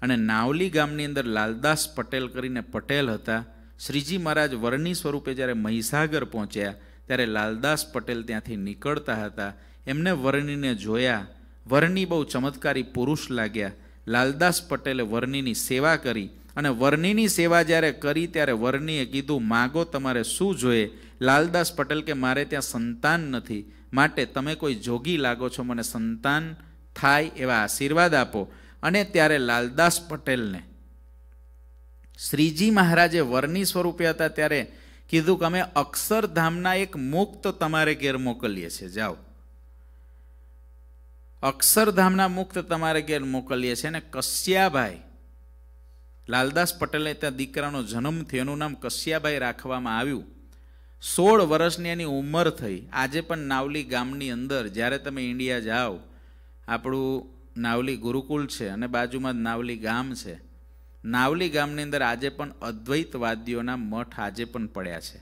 અને નાવલી ગામની અંદર લાલદાસ પટેલ કરીને પટેલ હતા શ્રીજી મહારાજ વરણી સ્વરૂપે જ્યારે મહીસાગર પહોંચ્યા ત્યારે લાલદાસ પટેલ ત્યાંથી નીકળતા હતા એમને વરણીને જોયા વરણી બહુ ચમત્કારી પુરુષ લાગ્યા લાલદાસ પટેલે વરણીની સેવા કરી અને વર્ણિની સેવા જ્યારે કરી ત્યારે વર્ણિએ કીધું માગો તમારે શું જોઈએ લાલદાસ પટેલ કે મારે ત્યાં સંતાન નથી માટે તમે કોઈ જોગી લાગો છો મને સંતાન થાય એવા આશીર્વાદ આપો અને ત્યારે લાલદાસ પટેલને શ્રીજી મહારાજે વરની સ્વરૂપે હતા ત્યારે કીધું કે અમે અક્ષરધામના એક મુક્ત તમારે ઘેર મોકલીએ છીએ જાઓ અક્ષરધામના મુક્ત તમારે ઘેર મોકલીએ છીએ અને કશ્યાભાઈ લાલદાસ પટેલે ત્યાં દીકરાનો જન્મ થયો એનું નામ કસ્યાબાઈ રાખવામાં આવ્યું સોળ વર્ષની એની ઉંમર થઈ આજે પણ નાવલી ગામની અંદર જ્યારે તમે ઇન્ડિયા જાઓ આપણું નાવલી ગુરુકુલ છે અને બાજુમાં નાવલી ગામ છે નાવલી ગામની અંદર આજે પણ અદ્વૈતવાદીઓના મઠ આજે પણ પડ્યા છે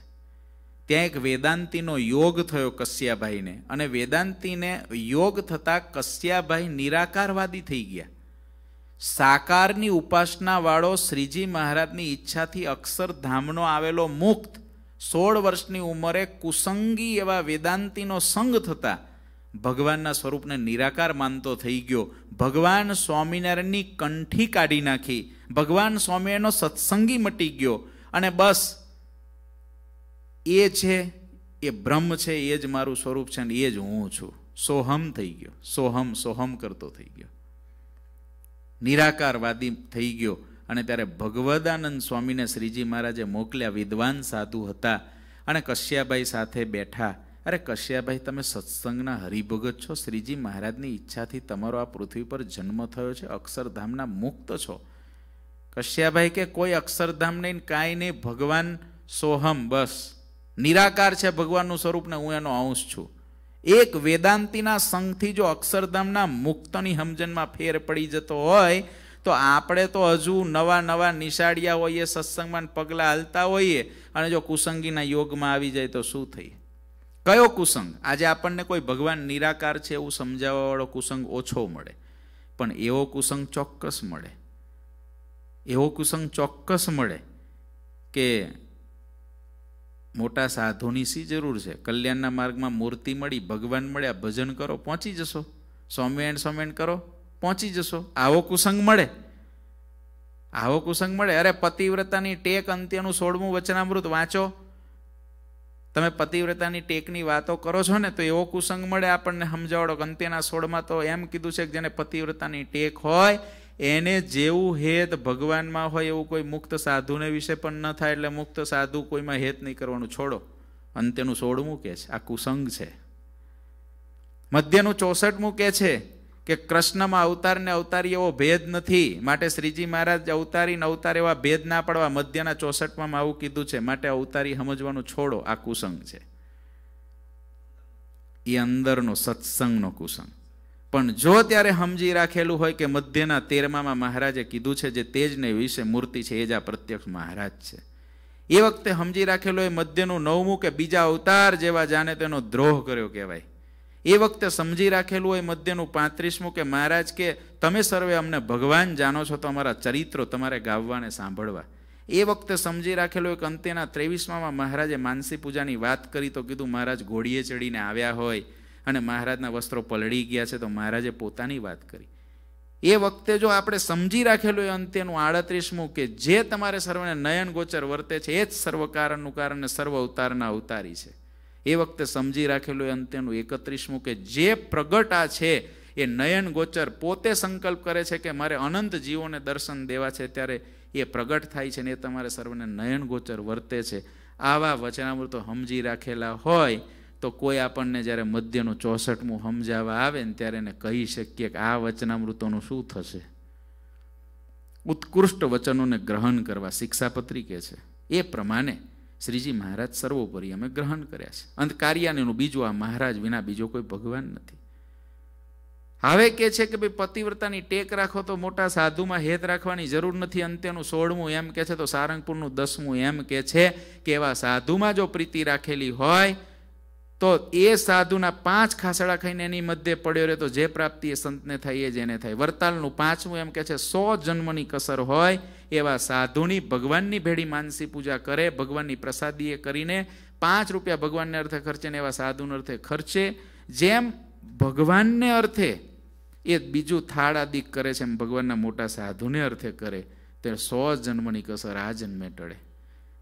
ત્યાં એક વેદાંતિનો યોગ થયો કશ્યાભાઈને અને વેદાંતિને યોગ થતાં કશ્યાભાઈ નિરાકારવાદી થઈ ગયા સાકારની ઉપાસનાવાળો શ્રીજી મહારાજની ઈચ્છાથી અક્ષરધામનો આવેલો મુક્ત સોળ વર્ષની ઉંમરે કુસંગી એવા વેદાંતિનો સંગ થતા ભગવાનના સ્વરૂપને નિરાકાર માનતો થઈ ગયો ભગવાન સ્વામિનારાયણની કંઠી કાઢી નાખી ભગવાન સ્વામિનારાયણનો સત્સંગી મટી ગયો અને બસ એ છે એ બ્રહ્મ છે એ જ મારું સ્વરૂપ છે અને એ જ હું છું સોહમ થઈ ગયો સોહમ સોહમ કરતો થઈ ગયો નિરાકારવાદી થઈ ગયો અને ત્યારે ભગવદાનંદ સ્વામીને શ્રીજી મહારાજે મોકલ્યા વિદ્વાન સાધુ હતા અને કશ્યાભાઈ સાથે બેઠા અરે કશ્યાભાઈ તમે સત્સંગના હરિભગત છો શ્રીજી મહારાજની ઈચ્છાથી તમારો આ પૃથ્વી પર જન્મ થયો છે અક્ષરધામના મુક્ત છો કશ્યાભાઈ કે કોઈ અક્ષરધામ નહીં કાંઈ નહીં ભગવાન સોહમ બસ નિરાકાર છે ભગવાનનું સ્વરૂપ ને હું એનો અંશ છું એક વેદાંતિના સંઘથી જો અક્ષરધામના મુક્તની સમજણમાં ફેર પડી જતો હોય તો આપણે તો હજુ નવા નવા નિશાળિયા હોઈએ સત્સંગમાં પગલાં હાલતા હોઈએ અને જો કુસંગીના યોગમાં આવી જાય તો શું થઈ કયો કુસંગ આજે આપણને કોઈ ભગવાન નિરાકાર છે એવું સમજાવવાવાળો કુસંગ ઓછો મળે પણ એવો કુસંગ ચોક્કસ મળે એવો કુસંગ ચોક્કસ મળે કે મોટા સાધુની શી જરૂર છે કલ્યાણના માર્ગમાં મૂર્તિ મળી ભગવાન મળ્યા ભજન કરો પહોંચી જશો સોમવેણ સોમવેણ કરો પહોંચી જશો આવો કુસંગ મળે આવો કુસંગ મળે અરે પતિવ્રતાની ટેક અંત્યનું સોળમું વચનામૃત વાંચો તમે પતિવ્રતાની ટેકની વાતો કરો છો ને તો એવો કુસંગ મળે આપણને સમજાવડો અંત્યના સોળમાં તો એમ કીધું છે કે જેને પતિવ્રતાની ટેક હોય એને જેવું હેત ભગવાનમાં હોય એવું કોઈ મુક્ત સાધુને વિશે પણ ન થાય એટલે મુક્ત સાધુ કોઈમાં હેત નહીં કરવાનું છોડો અંતેનું સોળમું કે છે આ કુસંગ છે મધ્યનું ચોસઠમું કે છે કે કૃષ્ણમાં અવતારને અવતારી એવો ભેદ નથી માટે શ્રીજી મહારાજ અવતારી ને અવતાર એવા ભેદ ના પડવા મધ્યના ચોસઠમાં આવું કીધું છે માટે અવતારી સમજવાનું છોડો આ કુસંગ છે એ અંદરનો સત્સંગનો કુસંગ પણ જો ત્યારે સમજી રાખેલું હોય કે મધ્યના તેરમામાં મહારાજે કીધું છે જે તેજને વિશે મૂર્તિ છે એ જ આ પ્રત્યક્ષ મહારાજ છે એ વખતે સમજી રાખેલો એ મધ્યનું નવમું કે બીજા અવતાર જેવા જાણે તેનો દ્રોહ કર્યો કહેવાય એ વખતે સમજી રાખેલું હોય મધ્યનું પાંત્રીસમું કે મહારાજ કે તમે સર્વે અમને ભગવાન જાણો છો તો અમારા ચરિત્રો તમારે ગાવવાને સાંભળવા એ વખતે સમજી રાખેલું એક અંતેના ત્રેવીસમાં મહારાજે માનસી પૂજાની વાત કરી તો કીધું મહારાજ ઘોડીએ ચડીને આવ્યા હોય અને મહારાજના વસ્ત્રો પલળી ગયા છે તો મહારાજે પોતાની વાત કરી એ વખતે જો આપણે સમજી રાખેલું એ અંત્યનું આડત્રીસમું કે જે તમારે સર્વને નયન ગોચર વર્તે છે એ જ સર્વકારણનું કારણ સર્વ અવતારના અવતારી છે એ વખતે સમજી રાખેલું એ અંત્યનું એકત્રીસમું કે જે પ્રગટ આ છે એ નયન ગોચર પોતે સંકલ્પ કરે છે કે મારે અનંત જીવોને દર્શન દેવા છે ત્યારે એ પ્રગટ થાય છે ને એ તમારે સર્વને નયન ગોચર વર્તે છે આવા વચનામૃતો સમજી રાખેલા હોય તો કોઈ આપણને જ્યારે મધ્યનું ચોસઠમું સમજાવવા આવે ને ત્યારે એને કહી શકીએ કે આ વચનામૃતોનું શું થશે ઉત્કૃષ્ટ વચનોને ગ્રહણ કરવા શિક્ષાપત્રી કે છે એ પ્રમાણે શ્રીજી મહારાજ સર્વોપરી અમે ગ્રહણ કર્યા છે અંત કાર્યાનીનું બીજું આ મહારાજ વિના બીજો કોઈ ભગવાન નથી હવે કે છે કે ભાઈ પતિવ્રતાની ટેક રાખો તો મોટા સાધુમાં હેત રાખવાની જરૂર નથી અંત્યનું સોળમું એમ કે છે તો સારંગપુરનું દસમું એમ કે છે કે એવા સાધુમાં જો પ્રીતિ રાખેલી હોય તો એ સાધુના પાંચ ખાસડા ખાઈને એની મધ્યે પડ્યો રહે તો જે પ્રાપ્તિ એ સંતને થાય એ જ એને થાય વરતાલનું પાંચમું એમ કહે છે સો જન્મની કસર હોય એવા સાધુની ભગવાનની ભેડી માનસી પૂજા કરે ભગવાનની પ્રસાદી કરીને પાંચ રૂપિયા ભગવાનને અર્થે ખર્ચે ને એવા સાધુને અર્થે ખર્ચે જેમ ભગવાનને અર્થે એ બીજું થાળ આદિ કરે છે એમ ભગવાનના મોટા સાધુને અર્થે કરે ત્યારે સો જન્મની કસર આ જન્મે ટળે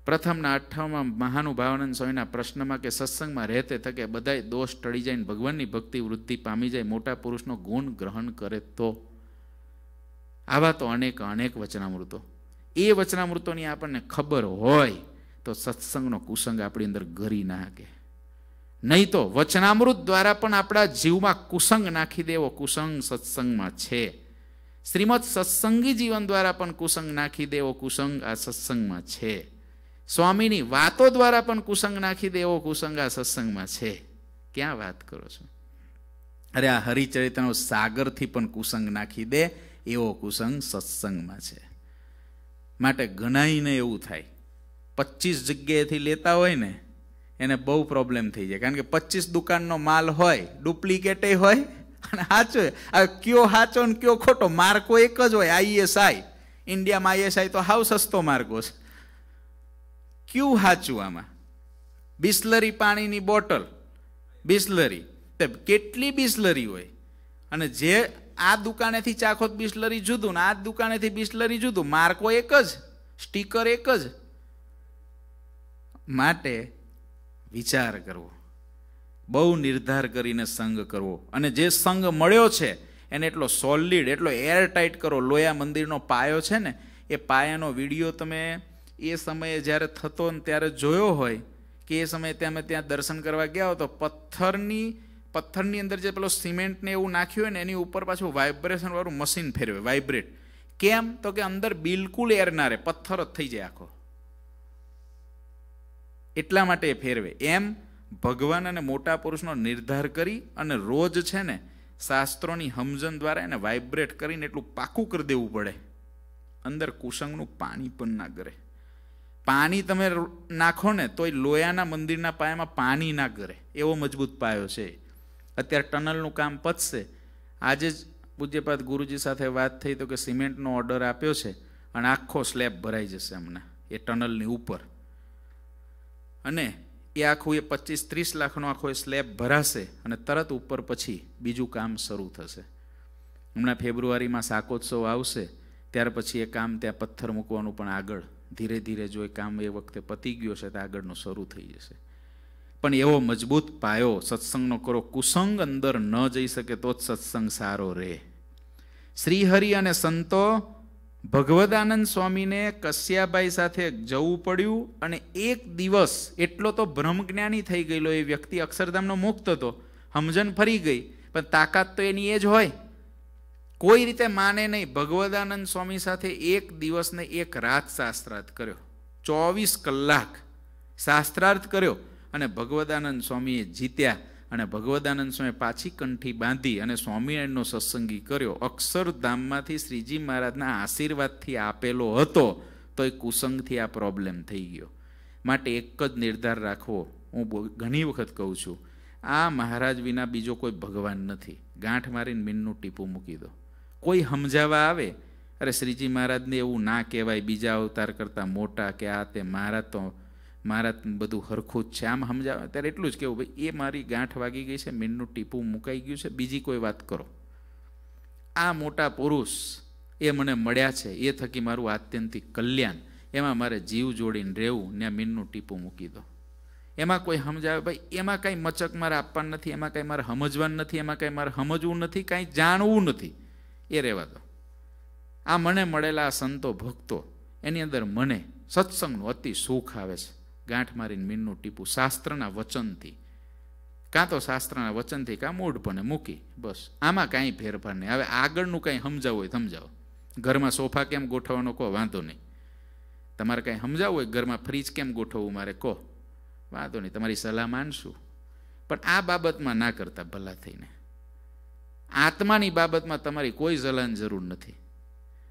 પ્રથમના અઠ્ઠાવમાં મહાનુભાવાનંદ સ્વામીના પ્રશ્નમાં કે સત્સંગમાં રહેતે થકે બધાય દોષ ટળી જાય ભગવાનની ભક્તિ વૃદ્ધિ પામી જાય મોટા પુરુષનો ગુણ ગ્રહણ કરે તો આવા તો અનેક અનેક વચનામૃતો એ વચનામૃતોની આપણને ખબર હોય તો સત્સંગનો કુસંગ આપણી અંદર ગરી નાખે નહીં તો વચનામૃત દ્વારા પણ આપણા જીવમાં કુસંગ નાખી દેવો કુસંગ સત્સંગમાં છે શ્રીમદ સત્સંગી જીવન દ્વારા પણ કુસંગ નાખી દેવો કુસંગ આ સત્સંગમાં છે સ્વામીની વાતો દ્વારા પણ કુસંગ નાખી દે એવો કુસંગ આ સત્સંગમાં છે ક્યાં વાત કરો છો અરે આ હરિચરિત્રનો સાગરથી પણ કુસંગ નાખી દે એવો કુસંગ સત્સંગમાં છે માટે ઘણાઈને એવું થાય પચીસ જગ્યાએથી લેતા હોય ને એને બહુ પ્રોબ્લેમ થઈ જાય કારણ કે પચીસ દુકાનનો માલ હોય ડુપ્લિકેટે હોય અને સાચો આ કયો સાચો ને કયો ખોટો માર્કો એક જ હોય આઈએસઆઈ ઇન્ડિયામાં આઈએસઆઈ તો હાવ સસ્તો માર્કો છે ક્યું હાચું આમાં બિસ્લરી પાણીની બોટલ બિસ્લરી તે કેટલી બિસ્લરી હોય અને જે આ દુકાનેથી ચાખોત બિસ્લરી જુદું ને આ દુકાનેથી બિસ્લરી જુદું માર્કો એક જ સ્ટીકર એક જ માટે વિચાર કરવો બહુ નિર્ધાર કરીને સંગ કરવો અને જે સંગ મળ્યો છે એને એટલો સોલિડ એટલો એરટાઈટ કરો લોયા મંદિરનો પાયો છે ને એ પાયાનો વિડીયો તમે એ સમયે જ્યારે થતો ને ત્યારે જોયો હોય કે એ સમયે ત્યાં અમે ત્યાં દર્શન કરવા ગયા તો પથ્થરની પથ્થરની અંદર જે પેલો સિમેન્ટને એવું નાખ્યું હોય ને એની ઉપર પાછું વાઇબ્રેશન વાળું મશીન ફેરવે વાઇબ્રેટ કેમ તો કે અંદર બિલકુલ એર ના રહે પથ્થર જ થઈ જાય આખો એટલા માટે એ ફેરવે એમ ભગવાન અને મોટા પુરુષનો નિર્ધાર કરી અને રોજ છે ને શાસ્ત્રોની હમજન દ્વારા એને વાઇબ્રેટ કરીને એટલું પાકું કરી દેવું પડે અંદર કુસંગનું પાણી પણ ના કરે પાણી તમે નાખો ને તો એ લોયાના મંદિરના પાયામાં પાણી ના કરે એવો મજબૂત પાયો છે અત્યારે ટનલનું કામ પતશે આજે જ પૂજ્યપાદ ગુરુજી સાથે વાત થઈ તો કે સિમેન્ટનો ઓર્ડર આપ્યો છે અને આખો સ્લેબ ભરાઈ જશે હમણાં એ ટનલની ઉપર અને એ આખું એ પચીસ ત્રીસ લાખનો આખો એ સ્લેબ ભરાશે અને તરત ઉપર પછી બીજું કામ શરૂ થશે હમણાં ફેબ્રુઆરીમાં શાકોત્સવ આવશે ત્યાર પછી એ કામ ત્યાં પથ્થર મૂકવાનું પણ આગળ ધીરે ધીરે જો એ કામ એ વખતે પતી ગયો છે તો આગળનું શરૂ થઈ જશે પણ એવો મજબૂત પાયો સત્સંગનો કરો કુસંગ અંદર ન જઈ શકે તો જ સત્સંગ સારો રહે શ્રીહરિ અને સંતો ભગવદાનંદ સ્વામીને કશ્યાબાઈ સાથે જવું પડ્યું અને એક દિવસ એટલો તો બ્રહ્મજ્ઞાની થઈ ગયેલો એ વ્યક્તિ અક્ષરધામનો મુક્ત હતો સમજણ ફરી ગઈ પણ તાકાત તો એની એ જ હોય કોઈ રીતે માને નહીં ભગવદાનંદ સ્વામી સાથે એક દિવસને એક રાત શાસ્ત્રાર્થ કર્યો ચોવીસ કલાક શાસ્ત્રાર્થ કર્યો અને ભગવદાનંદ સ્વામીએ જીત્યા અને ભગવદાનંદ સ્વામી પાછી કંઠી બાંધી અને સ્વામિનારાયણનો સત્સંગી કર્યો અક્ષરધામમાંથી શ્રીજી મહારાજના આશીર્વાદથી આપેલો હતો તો એ કુસંગથી આ પ્રોબ્લેમ થઈ ગયો માટે એક જ નિર્ધાર રાખવો હું ઘણી વખત કહું છું આ મહારાજ વિના બીજો કોઈ ભગવાન નથી ગાંઠ મારીને મીનનું ટીપું મૂકી દો કોઈ સમજાવવા આવે અરે શ્રીજી મહારાજને એવું ના કહેવાય બીજા અવતાર કરતાં મોટા કે આ તે મારા તો મારા બધું હરખું જ છે આમ સમજાવે ત્યારે એટલું જ કહેવું ભાઈ એ મારી ગાંઠ વાગી ગઈ છે મીનનું ટીપું મુકાઈ ગયું છે બીજી કોઈ વાત કરો આ મોટા પુરુષ એ મને મળ્યા છે એ થકી મારું આત્યંતિક કલ્યાણ એમાં મારે જીવ જોડીને રહેવું ને મીનનું ટીપું મૂકી દો એમાં કોઈ સમજાવે ભાઈ એમાં કાંઈ મચક મારે આપવાનું નથી એમાં કાંઈ મારે સમજવાનું નથી એમાં કાંઈ મારે સમજવું નથી કાંઈ જાણવું નથી એ રહેવા દો આ મને મળેલા સંતો ભક્તો એની અંદર મને સત્સંગનું અતિ સુખ આવે છે ગાંઠ મારીને મીનનું ટીપું શાસ્ત્રના વચનથી કાં તો શાસ્ત્રના વચનથી કાં મૂઢપણે મૂકી બસ આમાં કાંઈ ફેરફાર નહીં હવે આગળનું કાંઈ સમજાવવું હોય સમજાવો ઘરમાં સોફા કેમ ગોઠવવાનો કહો વાંધો નહીં તમારે કાંઈ સમજાવવું હોય ઘરમાં ફ્રીજ કેમ ગોઠવવું મારે કહો વાંધો નહીં તમારી સલાહ માનશું પણ આ બાબતમાં ના કરતા ભલા થઈને આત્માની બાબતમાં તમારી કોઈ ઝલાન જરૂર નથી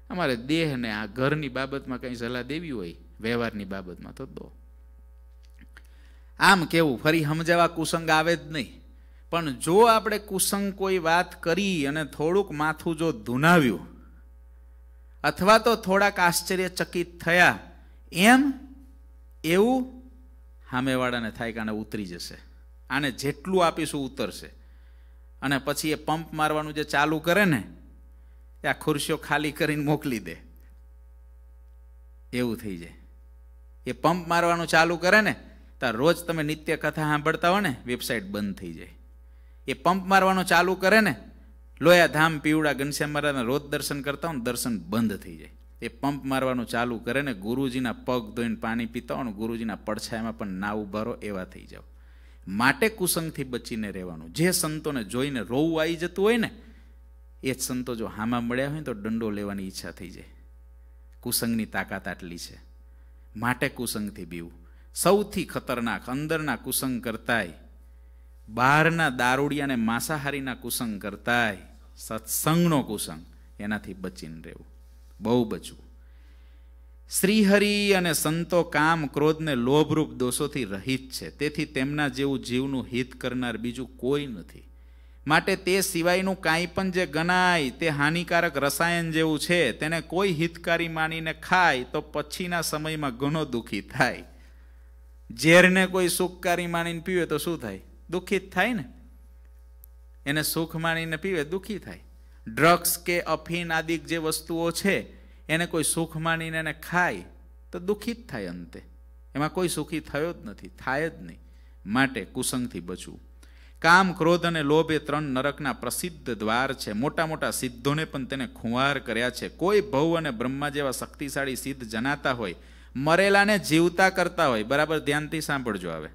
અમારે દેહને આ ઘરની બાબતમાં કંઈ સલાહ દેવી હોય વ્યવહારની બાબતમાં તો દો આમ કેવું ફરી સમજાવા કુસંગ આવે જ નહીં પણ જો આપણે કુસંગ કોઈ વાત કરી અને થોડુંક માથું જો ધૂનાવ્યું અથવા તો થોડાક આશ્ચર્યચકિત થયા એમ એવું સામેવાળાને થાય કે આને ઉતરી જશે આને જેટલું આપીશું ઉતરશે અને પછી એ પંપ મારવાનું જે ચાલુ કરે ને એ આ ખુરશીઓ ખાલી કરીને મોકલી દે એવું થઈ જાય એ પંપ મારવાનું ચાલુ કરે ને તો રોજ તમે નિત્ય કથા સાંભળતા હો ને વેબસાઇટ બંધ થઈ જાય એ પંપ મારવાનું ચાલુ કરે ને લોયા ધામ પીવડા ઘનશ્યામ મહારાજના રોજ દર્શન કરતા હોય ને દર્શન બંધ થઈ જાય એ પંપ મારવાનું ચાલુ કરે ને ગુરુજીના પગ ધોઈને પાણી પીતા હો ને ગુરુજીના પડછાયામાં પણ ના ઉભા એવા થઈ જાઓ માટે કુસંગથી બચીને રહેવાનું જે સંતોને જોઈને રોવું આવી જતું હોય ને એ જ સંતો જો હામાં મળ્યા હોય તો દંડો લેવાની ઈચ્છા થઈ જાય કુસંગની તાકાત આટલી છે માટે કુસંગથી બીવું સૌથી ખતરનાક અંદરના કુસંગ કરતાય બહારના દારૂડિયાને માંસાહારીના કુસંગ કરતાય સત્સંગનો કુસંગ એનાથી બચીને રહેવું બહુ બચવું શ્રીહરિ અને સંતો કામ ક્રોધને લોભરૂપ દોષોથી રહિત છે તેથી તેમના જેવું જીવનું હિત કરનાર બીજું કોઈ નથી માટે તે સિવાયનું કાંઈ પણ જે ગણાય તે હાનિકારક રસાયણ જેવું છે તેને કોઈ હિતકારી માનીને ખાય તો પછીના સમયમાં ઘણો દુઃખી થાય ઝેરને કોઈ સુખકારી માણીને પીવે તો શું થાય દુઃખિત થાય ને એને સુખ માણીને પીવે દુઃખી થાય ડ્રગ્સ કે અફીન આદિક જે વસ્તુઓ છે એને કોઈ સુખ માનીને એને ખાય તો દુઃખી જ થાય અંતે એમાં કોઈ સુખી થયો જ નથી થાય જ નહીં માટે કુસંગથી બચવું કામ ક્રોધ અને લોભ એ ત્રણ નરકના પ્રસિદ્ધ દ્વાર છે મોટા મોટા સિદ્ધોને પણ તેને ખુંવાર કર્યા છે કોઈ ભવ અને બ્રહ્મા જેવા શક્તિશાળી સિદ્ધ જનાતા હોય મરેલાને જીવતા કરતા હોય બરાબર ધ્યાનથી સાંભળજો આવે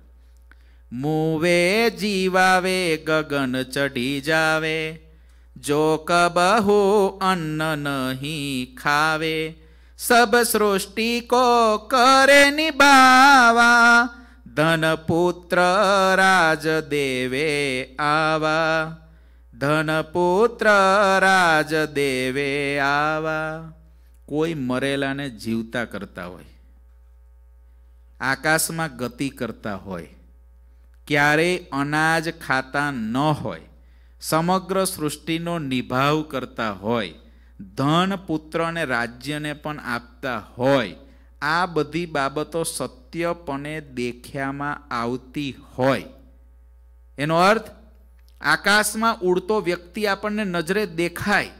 મુવે જીવાવે ગગન ચઢી જાવે જો કબહુ અન્ન નહીં ખાવે સબ સૃષ્ટિ કો કરે નિભાવા ધન પુત્ર રાજ દેવે આવા ધન પુત્ર રાજ દેવે આવા કોઈ મરેલાને જીવતા કરતા હોય આકાશમાં ગતિ કરતા હોય ક્યારેય અનાજ ખાતા ન હોય સમગ્ર સૃષ્ટિનો નિભાવ કરતા હોય ધન પુત્ર અને રાજ્યને પણ આપતા હોય આ બધી બાબતો સત્યપણે દેખ્યામાં આવતી હોય એનો અર્થ આકાશમાં ઉડતો વ્યક્તિ આપણને નજરે દેખાય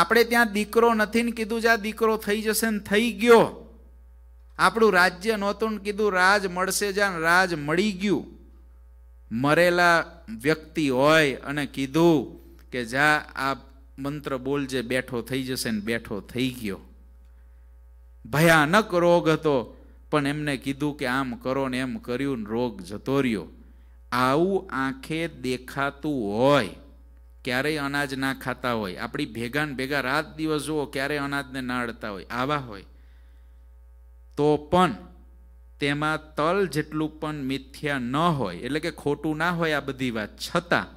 આપણે ત્યાં દીકરો નથી ને કીધું જ દીકરો થઈ જશે ને થઈ ગયો આપણું રાજ્ય નહોતું ને કીધું રાજ મળશે જ્યાં રાજ મળી ગયું મરેલા વ્યક્તિ હોય અને કીધું કે જા આ મંત્ર બોલ જે બેઠો થઈ જશે ને બેઠો થઈ ગયો ભયાનક રોગ હતો પણ એમને કીધું કે આમ કરો ને એમ કર્યું ને રોગ જતો રહ્યો આવું આંખે દેખાતું હોય ક્યારેય અનાજ ના ખાતા હોય આપણી ભેગા ને ભેગા રાત દિવસ જુઓ ક્યારેય અનાજને નાડતા હોય આવા હોય તો પણ તેમાં તલ જેટલું પણ મિથ્યા ન હોય એટલે કે ખોટું ના હોય આ બધી વાત છતાં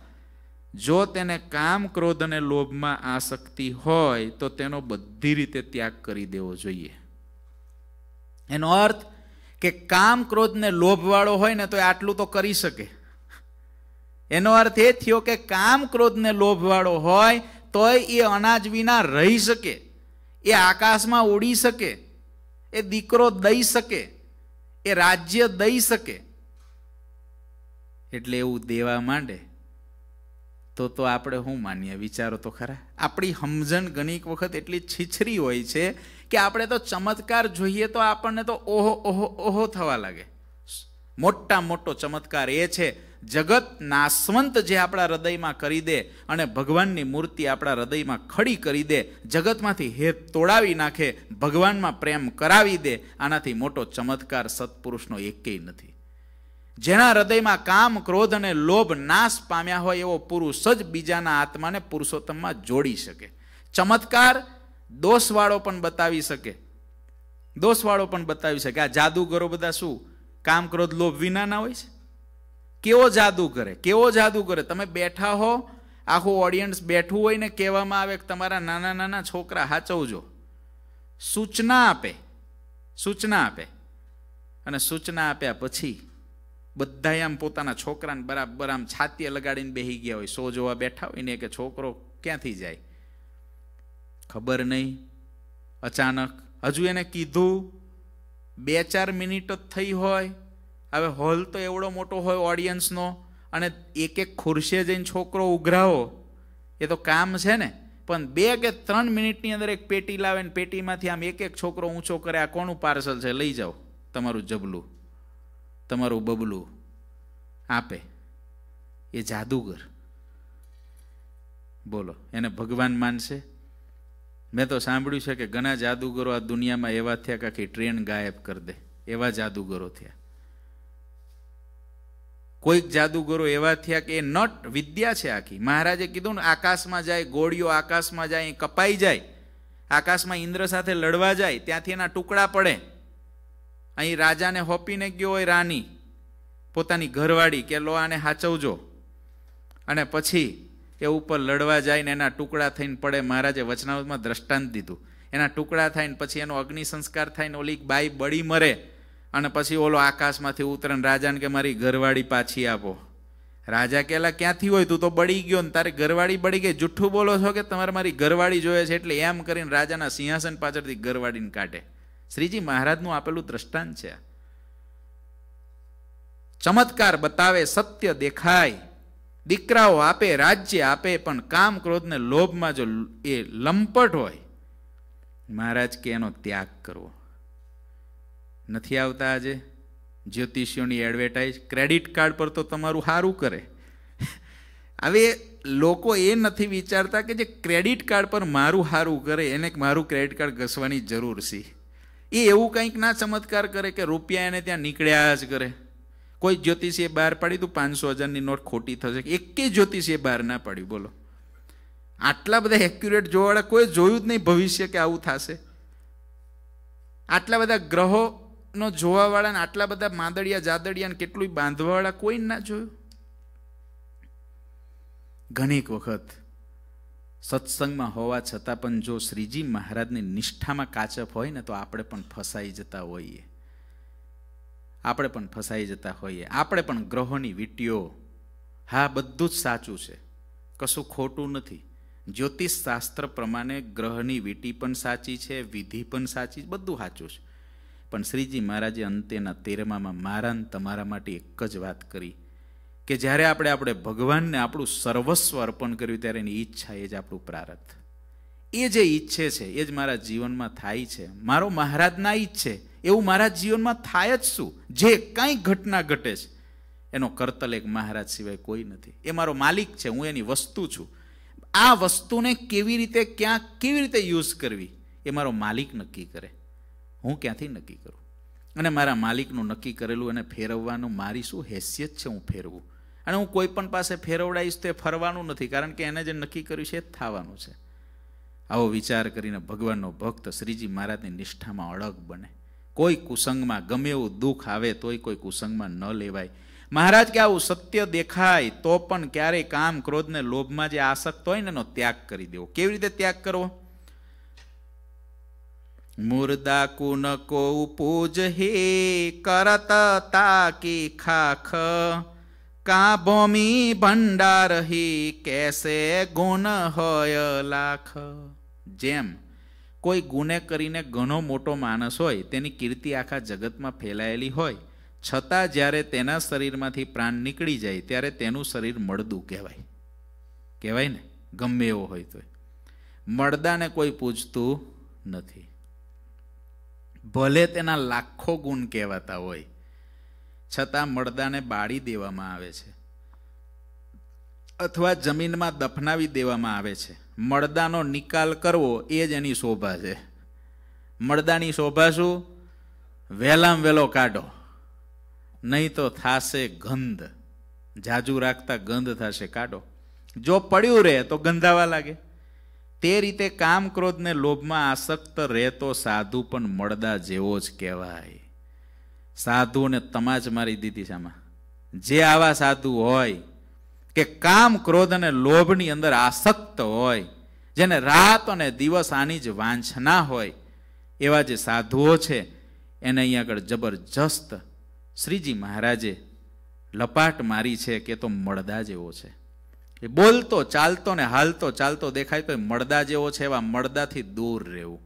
જો તેને કામ ક્રોધ અને લોભમાં આસક્તિ હોય તો તેનો બધી રીતે ત્યાગ કરી દેવો જોઈએ એનો અર્થ કે કામ ક્રોધને લોભવાળો હોય ને તો એ આટલું તો કરી શકે એનો અર્થ એ થયો કે કામ ક્રોધને લોભવાળો હોય તોય એ અનાજ વિના રહી શકે એ આકાશમાં ઉડી શકે એ દીકરો દઈ શકે એ રાજ્ય દઈ શકે એટલે એવું દેવા માંડે તો તો આપણે શું માનીએ વિચારો તો ખરા આપણી સમજણ ઘણીક વખત એટલી છીછરી હોય છે કે આપણે તો ચમત્કાર જોઈએ તો આપણને તો ઓહો ઓહો ઓહો થવા લાગે મોટા મોટો ચમત્કાર એ છે જગત નાસવંત જે આપણા હૃદયમાં કરી દે અને ભગવાનની મૂર્તિ આપણા હૃદયમાં ખડી કરી દે જગતમાંથી હેત તોડાવી નાખે ભગવાનમાં પ્રેમ કરાવી દે આનાથી મોટો ચમત્કાર સત્પુરુષનો એકેય નથી જેના હૃદયમાં કામ ક્રોધ અને લોભ નાશ પામ્યા હોય એવો પુરુષ જ બીજાના આત્માને પુરુષોત્તમમાં જોડી શકે ચમત્કાર દોષવાળો પણ બતાવી શકે દોષવાળો પણ બતાવી શકે આ જાદુગરો બધા શું કામ ક્રોધ લોભ વિનાના હોય છે કેવો જાદુ કરે કેવો જાદુ કરે તમે બેઠા હો આખું ઓડિયન્સ બેઠું હોય ને કહેવામાં આવે કે તમારા નાના નાના છોકરા હાચવજો સૂચના આપે સૂચના આપે અને સૂચના આપ્યા પછી બધા આમ પોતાના છોકરાને બરાબર આમ છાતીએ લગાડીને બેહી ગયા હોય સો જોવા બેઠા હોય ને કે છોકરો ક્યાંથી જાય ખબર નહીં અચાનક હજુ એને કીધું બે ચાર મિનિટ જ થઈ હોય હવે હોલ તો એવડો મોટો હોય ઓડિયન્સનો અને એક એક ખુરશીએ જઈને છોકરો ઉઘરાવો એ તો કામ છે ને પણ બે કે ત્રણ મિનિટની અંદર એક પેટી લાવે ને પેટીમાંથી આમ એક એક છોકરો ઊંચો કરે આ કોનું પાર્સલ છે લઈ જાઓ તમારું જબલું તમારું બબલું આપે એ જાદુગર બોલો એને ભગવાન માનશે મેં તો સાંભળ્યું છે કે ઘણા જાદુગરો આ દુનિયામાં એવા થયા કે આખી ટ્રેન ગાયબ કરી દે એવા જાદુગરો થયા કોઈક જાદુગરો એવા થયા કે એ નટ વિદ્યા છે આખી મહારાજે કીધું ને આકાશમાં જાય ગોળીઓ આકાશમાં જાય કપાઈ જાય આકાશમાં ઇન્દ્ર સાથે લડવા જાય ત્યાંથી એના ટુકડા પડે અહીં રાજાને હોપીને ગયો હોય રાની પોતાની ઘરવાળી કે લો આને હાચવજો અને પછી એ ઉપર લડવા જાય ને એના ટુકડા થઈને પડે મહારાજે વચનાવતમાં દ્રષ્ટાંત દીધું એના ટુકડા થાય ને પછી એનો અગ્નિ સંસ્કાર થાય ને ઓલી બાઈ બળી મરે અને પછી ઓલો આકાશમાંથી ઉતરણ રાજાને કે મારી ઘરવાળી પાછી આપો રાજા કેલા ક્યાંથી હોય તું તો બળી ગયો ને તારી ઘરવાળી બળી ગઈ જુઠ્ઠું બોલો છો કે તમારે મારી ઘરવાળી જોઈએ છે એટલે એમ કરીને રાજાના સિંહાસન પાછળથી ઘરવાળીને કાઢે શ્રીજી મહારાજનું આપેલું દ્રષ્ટાંત છે ચમત્કાર બતાવે સત્ય દેખાય દીકરાઓ આપે રાજ્ય આપે પણ કામ ક્રોધને લોભમાં જો એ લંપટ હોય મહારાજ કે એનો ત્યાગ કરવો નથી આવતા આજે જ્યોતિષીઓની એડવર્ટાઇઝ ક્રેડિટ કાર્ડ પર તો તમારું સારું કરે હવે લોકો એ નથી વિચારતા કે જે ક્રેડિટ કાર્ડ પર મારું સારું કરે એને મારું ક્રેડિટ કાર્ડ ઘસવાની જરૂર છે એ એવું કંઈક ના ચમત્કાર કરે કે રૂપિયા એને ત્યાં નીકળ્યા જ કરે કોઈ જ્યોતિષીએ બહાર પાડી તું પાંચસો હજારની નોટ ખોટી થશે એકે જ્યોતિષીએ બહાર ના પાડ્યું બોલો આટલા બધા એક્યુરેટ જોવાવાળા કોઈ જોયું જ નહીં ભવિષ્ય કે આવું થશે આટલા બધા ગ્રહો નો જોવાવાળાને આટલા બધા માંદડિયા જાદડિયા કેટલું બાંધવાવાળા કોઈ ના જોયું ઘણીક વખત સત્સંગમાં હોવા છતાં પણ જો શ્રીજી મહારાજની નિષ્ઠામાં કાચપ હોય ને તો આપણે પણ ફસાઈ જતા હોઈએ આપણે પણ ફસાઈ જતા હોઈએ આપણે પણ ગ્રહોની વીટીઓ હા બધું જ સાચું છે કશું ખોટું નથી જ્યોતિષ શાસ્ત્ર પ્રમાણે ગ્રહની વીટી પણ સાચી છે વિધિ પણ સાચી બધું સાચું છે પણ શ્રીજી મહારાજે અંતેના તેરમામાં મારા તમારા માટે એક જ વાત કરી કે જ્યારે આપણે આપણે ભગવાનને આપણું સર્વસ્વ અર્પણ કર્યું ત્યારે એની ઈચ્છા એ જ આપણું પ્રારથ એ જે ઈચ્છે છે એ જ મારા જીવનમાં થાય છે મારો મહારાજના ના ઈચ્છે એવું મારા જીવનમાં થાય જ શું જે કાંઈ ઘટના ઘટે છે એનો કરતલ એક મહારાજ સિવાય કોઈ નથી એ મારો માલિક છે હું એની વસ્તુ છું આ વસ્તુને કેવી રીતે ક્યાં કેવી રીતે યુઝ કરવી એ મારો માલિક નક્કી કરે હું ક્યાંથી નક્કી કરું અને મારા માલિકનું નક્કી કરેલું અને ફેરવવાનું મારી શું હેસિયત છે હું ફેરવું અને હું કોઈ પણ પાસે ફેરવડાવીશ તે ફરવાનું નથી કારણ કે એને જે નક્કી કર્યું છે એ થવાનું છે આવો વિચાર કરીને ભગવાનનો ભક્ત શ્રીજી મહારાજની નિષ્ઠામાં અડગ બને કોઈ કુસંગમાં ગમે એવું દુઃખ આવે તોય કોઈ કુસંગમાં ન લેવાય મહારાજ કે આવું સત્ય દેખાય તો પણ ક્યારેય કામ ક્રોધને લોભમાં જે આસક્ત હોય ને એનો ત્યાગ કરી દેવો કેવી રીતે ત્યાગ કરવો મુર્દા કુનકો પૂજ હે કરત તાકે ખાખ કા બોમી ભંડાર હે કેસે ગુણ હોય લાખ જેમ કોઈ ગુને કરીને ઘણો મોટો માણસ હોય તેની કીર્તિ આખા જગતમાં ફેલાયેલી હોય છતાં જ્યારે તેના શરીરમાંથી પ્રાણ નીકળી જાય ત્યારે તેનું શરીર મળદું કહેવાય કહેવાય ને ગમે એવો હોય તો મળદાને કોઈ પૂજતું નથી ભલે તેના લાખો ગુણ કહેવાતા હોય છતાં મળદાને બાળી દેવામાં આવે છે અથવા જમીનમાં દફનાવી દેવામાં આવે છે મળદાનો નિકાલ કરવો એ જ એની શોભા છે મળદાની શોભા શું વહેલામ વહેલો કાઢો નહીં તો થાશે ગંધ જાજુ રાખતા ગંધ થશે કાઢો જો પડ્યું રહે તો ગંધાવા લાગે તે રીતે કામ ક્રોધને લોભમાં આસક્ત રહેતો સાધુ પણ મળદા જેવો જ કહેવાય સાધુઓને તમાજ મારી દીધી છે આમાં જે આવા સાધુ હોય કે કામ ક્રોધ અને લોભની અંદર આસક્ત હોય જેને રાત અને દિવસ આની જ વાંછના હોય એવા જે સાધુઓ છે એને અહીં આગળ જબરજસ્ત શ્રીજી મહારાજે લપાટ મારી છે કે તો મળદા જેવો છે એ બોલતો ચાલતો ને હાલતો ચાલતો દેખાય તો મળદા જેવો છે એવા મળદાથી દૂર રહેવું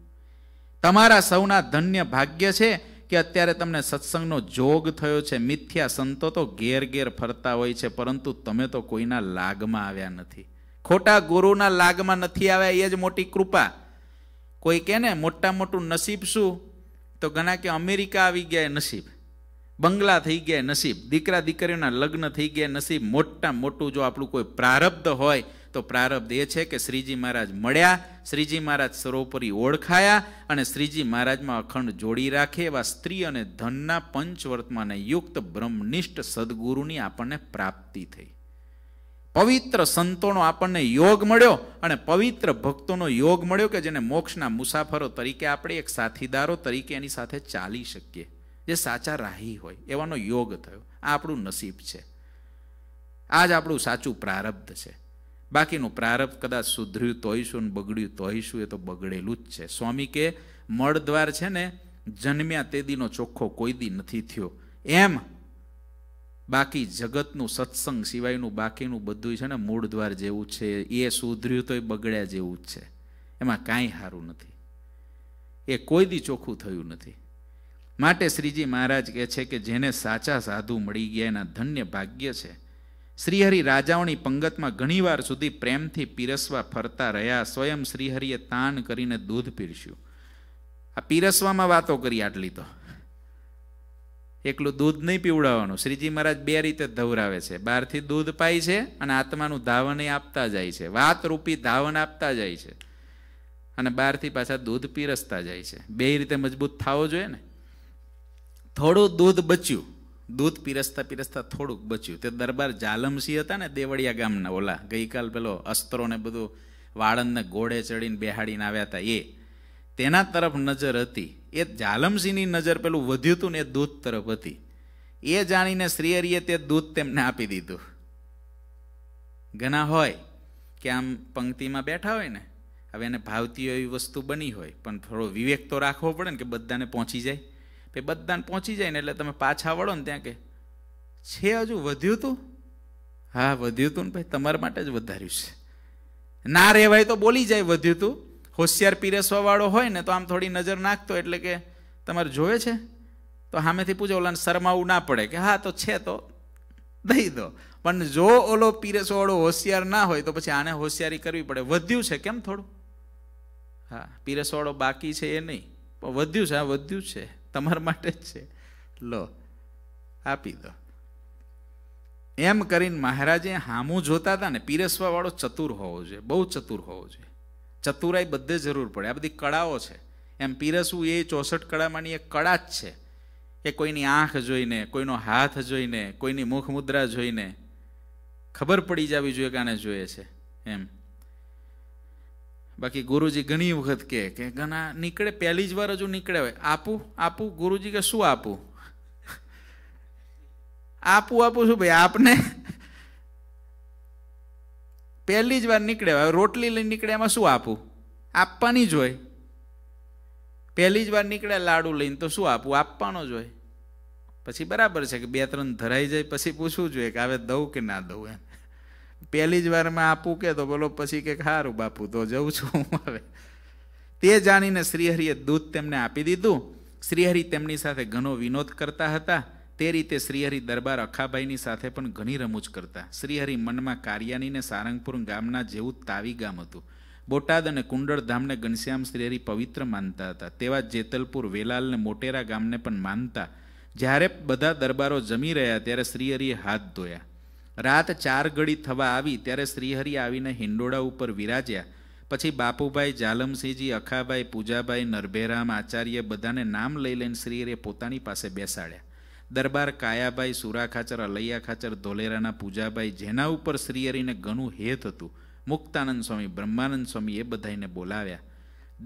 તમારા સૌના ધન્ય ભાગ્ય છે કે અત્યારે તમને સત્સંગનો જોગ થયો છે મિથ્યા સંતો તો ઘેર ઘેર ફરતા હોય છે પરંતુ તમે તો કોઈના લાગમાં આવ્યા નથી ખોટા ગુરુના લાગમાં નથી આવ્યા એ જ મોટી કૃપા કોઈ કે ને મોટા મોટું નસીબ શું તો ઘણા કે અમેરિકા આવી ગયા નસીબ બંગલા થઈ ગયા નસીબ દીકરા દીકરીઓના લગ્ન થઈ ગયા નસીબ મોટા મોટું જો આપણું કોઈ પ્રારબ્ધ હોય તો પ્રારબ્ધ એ છે કે શ્રીજી મહારાજ મળ્યા શ્રીજી મહારાજ સરોપરી ઓળખાયા અને શ્રીજી મહારાજમાં અખંડ જોડી રાખે એવા સ્ત્રી અને ધનના પંચવર્તમાને યુક્ત બ્રહ્મનિષ્ઠ સદગુરુની આપણને પ્રાપ્તિ થઈ પવિત્ર સંતોનો આપણને યોગ મળ્યો અને પવિત્ર ભક્તોનો યોગ મળ્યો કે જેને મોક્ષના મુસાફરો તરીકે આપણે એક સાથીદારો તરીકે એની સાથે ચાલી શકીએ જે સાચા રાહી હોય એવાનો યોગ થયો આ આપણું નસીબ છે આ જ આપણું સાચું પ્રારબ્ધ છે બાકીનું પ્રારબ્ધ કદાચ સુધર્યું તોય ને બગડ્યું તોય શું એ તો બગડેલું જ છે સ્વામી કે મળદ્વાર છે ને જન્મ્યા તે દીનો ચોખ્ખો કોઈ દી નથી થયો એમ બાકી જગતનું સત્સંગ સિવાયનું બાકીનું બધું છે ને મૂળ દ્વાર જેવું છે એ સુધર્યું તો એ બગડ્યા જેવું જ છે એમાં કાંઈ સારું નથી એ કોઈ દી ચોખ્ખું થયું નથી માટે શ્રીજી મહારાજ કહે છે કે જેને સાચા સાધુ મળી ગયા એના ધન્ય ભાગ્ય છે શ્રીહરિ રાજાઓની પંગતમાં ઘણીવાર સુધી પ્રેમથી પીરસવા ફરતા રહ્યા સ્વયં શ્રીહરિએ તાન કરીને દૂધ પીરસ્યું આ પીરસવામાં વાતો કરી આટલી તો એકલું દૂધ નહીં પીવડાવવાનું શ્રીજી મહારાજ બે રીતે ધવરાવે છે બહારથી દૂધ પાય છે અને આત્માનું ધાવન એ આપતા જાય છે વાત રૂપી ધાવન આપતા જાય છે અને બહારથી પાછા દૂધ પીરસતા જાય છે બે રીતે મજબૂત થવો જોઈએ ને થોડું દૂધ બચ્યું દૂધ પીરસતા પીરસતા થોડુંક બચ્યું તે દરબાર જાલમસિંહ હતા ને દેવળિયા ગામના ઓલા ગઈકાલ પેલો અસ્ત્રો ને બધું વાળંદને ઘોડે ચડીને બેહાડીને આવ્યા હતા એ તેના તરફ નજર હતી એ જાલમસિંહની નજર પેલું વધ્યું હતું ને એ દૂધ તરફ હતી એ જાણીને શ્રીહરિએ તે દૂધ તેમને આપી દીધું ઘણા હોય કે આમ પંક્તિમાં બેઠા હોય ને હવે એને ભાવતી એવી વસ્તુ બની હોય પણ થોડો વિવેક તો રાખવો પડે ને કે બધાને પહોંચી જાય એ બધાને પહોંચી જાય ને એટલે તમે પાછા વળો ને ત્યાં કે છે હજુ વધ્યું તું હા વધ્યું તું ને ભાઈ તમારા માટે જ વધાર્યું છે ના રહેવાય તો બોલી જાય વધ્યું તું હોશિયાર પીરસવાવાળો હોય ને તો આમ થોડી નજર નાખતો એટલે કે તમારે જોવે છે તો સામેથી પૂછો ઓલાને શરમાવું ના પડે કે હા તો છે તો દઈ દો પણ જો ઓલો પીરસવાળો હોશિયાર ના હોય તો પછી આને હોશિયારી કરવી પડે વધ્યું છે કેમ થોડું હા પીરસવાળો બાકી છે એ નહીં પણ વધ્યું છે હા વધ્યું છે તમારા માટે જ છે લો આપી દો એમ કરીને મહારાજે હામું જોતા હતા ને પીરસવાવાળો ચતુર હોવો જોઈએ બહુ ચતુર હોવો જોઈએ ચતુરાઈ બધે જરૂર પડે આ બધી કળાઓ છે એમ પીરસવું એ ચોસઠ કળામાંની એક કળા જ છે એ કોઈની આંખ જોઈને કોઈનો હાથ જોઈને કોઈની મુખ મુદ્રા જોઈને ખબર પડી જવી જોઈએ કે આને જોઈએ છે એમ બાકી ગુરુજી ઘણી વખત કહે કે ઘણા નીકળે પહેલી જ વાર હજુ નીકળે હોય આપું આપું ગુરુજી કે શું આપું આપું આપું શું ભાઈ આપને પહેલી જ વાર નીકળે હવે રોટલી લઈને નીકળે એમાં શું આપું આપવાની જ હોય પહેલી જ વાર નીકળે લાડુ લઈને તો શું આપવું આપવાનો જ હોય પછી બરાબર છે કે બે ત્રણ ધરાઈ જાય પછી પૂછવું જોઈએ કે હવે દઉં કે ના દઉં એમ પહેલી જ વારમાં આપું કે તો બોલો પછી કે સારું બાપુ તો જઉં છું હવે તે જાણીને શ્રીહરિએ દૂધ તેમને આપી દીધું શ્રીહરિ તેમની સાથે ઘણો વિનોદ કરતા હતા તે રીતે શ્રીહરિ દરબાર અખાબાઈની સાથે પણ ઘણી રમૂજ કરતા શ્રીહરિ મનમાં કારિયાનીને સારંગપુર ગામના જેવું તાવી ગામ હતું બોટાદ અને કુંડળ ધામને ઘનશ્યામ શ્રીહરિ પવિત્ર માનતા હતા તેવા જેતલપુર વેલાલને મોટેરા ગામને પણ માનતા જ્યારે બધા દરબારો જમી રહ્યા ત્યારે શ્રીહરિએ હાથ ધોયા રાત ચાર ઘડી થવા આવી ત્યારે શ્રીહરિ આવીને હિંડોળા ઉપર વિરાજ્યા પછી બાપુભાઈ જાલમસિંહજી અખાભાઈ પૂજાભાઈ નરભેરામ આચાર્ય બધાને નામ લઈ લઈને શ્રીહરિએ પોતાની પાસે બેસાડ્યા દરબાર કાયાભાઈ સુરા ખાચર અલૈયા ખાચર ધોલેરાના પૂજાભાઈ જેના ઉપર શ્રીહરિને ઘણું હેત હતું મુક્તાનંદ સ્વામી બ્રહ્માનંદ સ્વામી એ બધાને બોલાવ્યા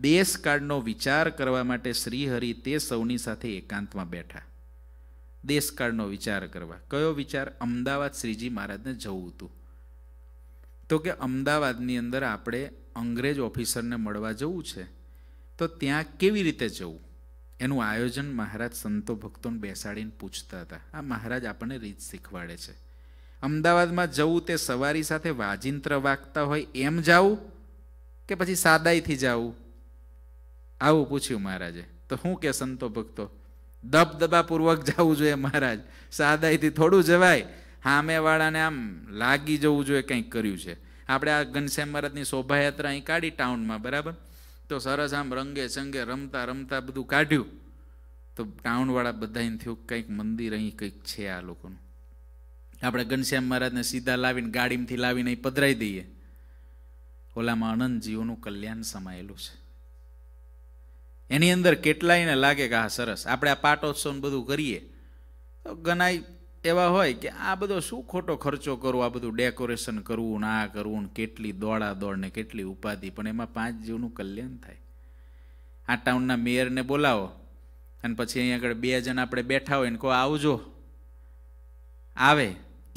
દેશકાળનો વિચાર કરવા માટે શ્રીહરિ તે સૌની સાથે એકાંતમાં બેઠા દેશકાળનો વિચાર કરવા કયો વિચાર અમદાવાદ શ્રીજી મહારાજને જવું હતું તો કે અમદાવાદની અંદર આપણે અંગ્રેજ ઓફિસરને મળવા જવું છે તો ત્યાં કેવી રીતે જવું એનું આયોજન મહારાજ સંતો ભક્તોને બેસાડીને પૂછતા હતા આ મહારાજ આપણને રીત શીખવાડે છે અમદાવાદમાં જવું તે સવારી સાથે વાજિંત્ર વાગતા હોય એમ જાવું કે પછી સાદાઈથી જાવું આવું પૂછ્યું મહારાજે તો હું કે સંતો ભક્તો દબદબાપૂર્વક જવું જોઈએ મહારાજ સાદાઈથી થોડું જવાય વાળાને આમ લાગી જવું જોઈએ કંઈક કર્યું છે આપણે આ ઘનશ્યામ મહારાજની શોભાયાત્રા અહીં કાઢી ટાઉનમાં બરાબર તો સરસ આમ રંગે સંગે રમતા રમતા બધું કાઢ્યું તો ટાઉનવાળા બધા એને થયું કંઈક મંદિર અહીં કંઈક છે આ લોકોનું આપણે ઘનશ્યામ મહારાજને સીધા લાવીને ગાડીમાંથી લાવીને અહીં પધરાઈ દઈએ ઓલામાં અનંતજીઓનું કલ્યાણ સમાયેલું છે એની અંદર કેટલાયને લાગે કે હા સરસ આપણે આ પાટોત્સવ બધું કરીએ તો ગણાય એવા હોય કે આ બધો શું ખોટો ખર્ચો કરવો આ બધું ડેકોરેશન કરવું ને આ કરવું ને કેટલી દોડા દોડ ને કેટલી ઉપાધિ પણ એમાં પાંચ જીવનું કલ્યાણ થાય આ ટાઉનના મેયરને બોલાવો અને પછી અહીંયા આગળ બે જણ આપણે બેઠા હોય ને કહો આવજો આવે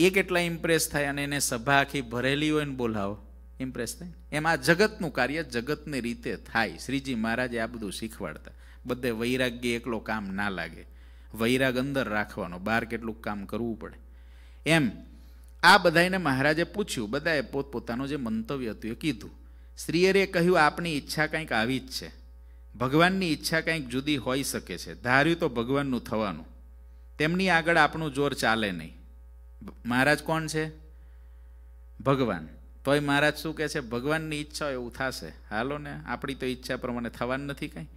એ કેટલા ઇમ્પ્રેસ થાય અને એને સભા આખી ભરેલી હોય ને બોલાવો ઇમ્પ્રેસ થાય એમાં જગતનું કાર્ય જગતની રીતે થાય શ્રીજી મહારાજે આ બધું શીખવાડતા બધે વૈરાગ્ય એકલો કામ ના લાગે વૈરાગ અંદર રાખવાનો બહાર કેટલું કામ કરવું પડે એમ આ બધાને મહારાજે પૂછ્યું બધાએ પોતપોતાનું જે મંતવ્ય હતું એ કીધું શ્રીયરે કહ્યું આપની ઈચ્છા કંઈક આવી જ છે ભગવાનની ઈચ્છા કંઈક જુદી હોઈ શકે છે ધાર્યું તો ભગવાનનું થવાનું તેમની આગળ આપણું જોર ચાલે નહીં મહારાજ કોણ છે ભગવાન તોય મહારાજ શું કહે છે ભગવાનની ઈચ્છા એવું થશે હાલો ને આપણી તો ઈચ્છા પ્રમાણે થવાનું નથી કાંઈ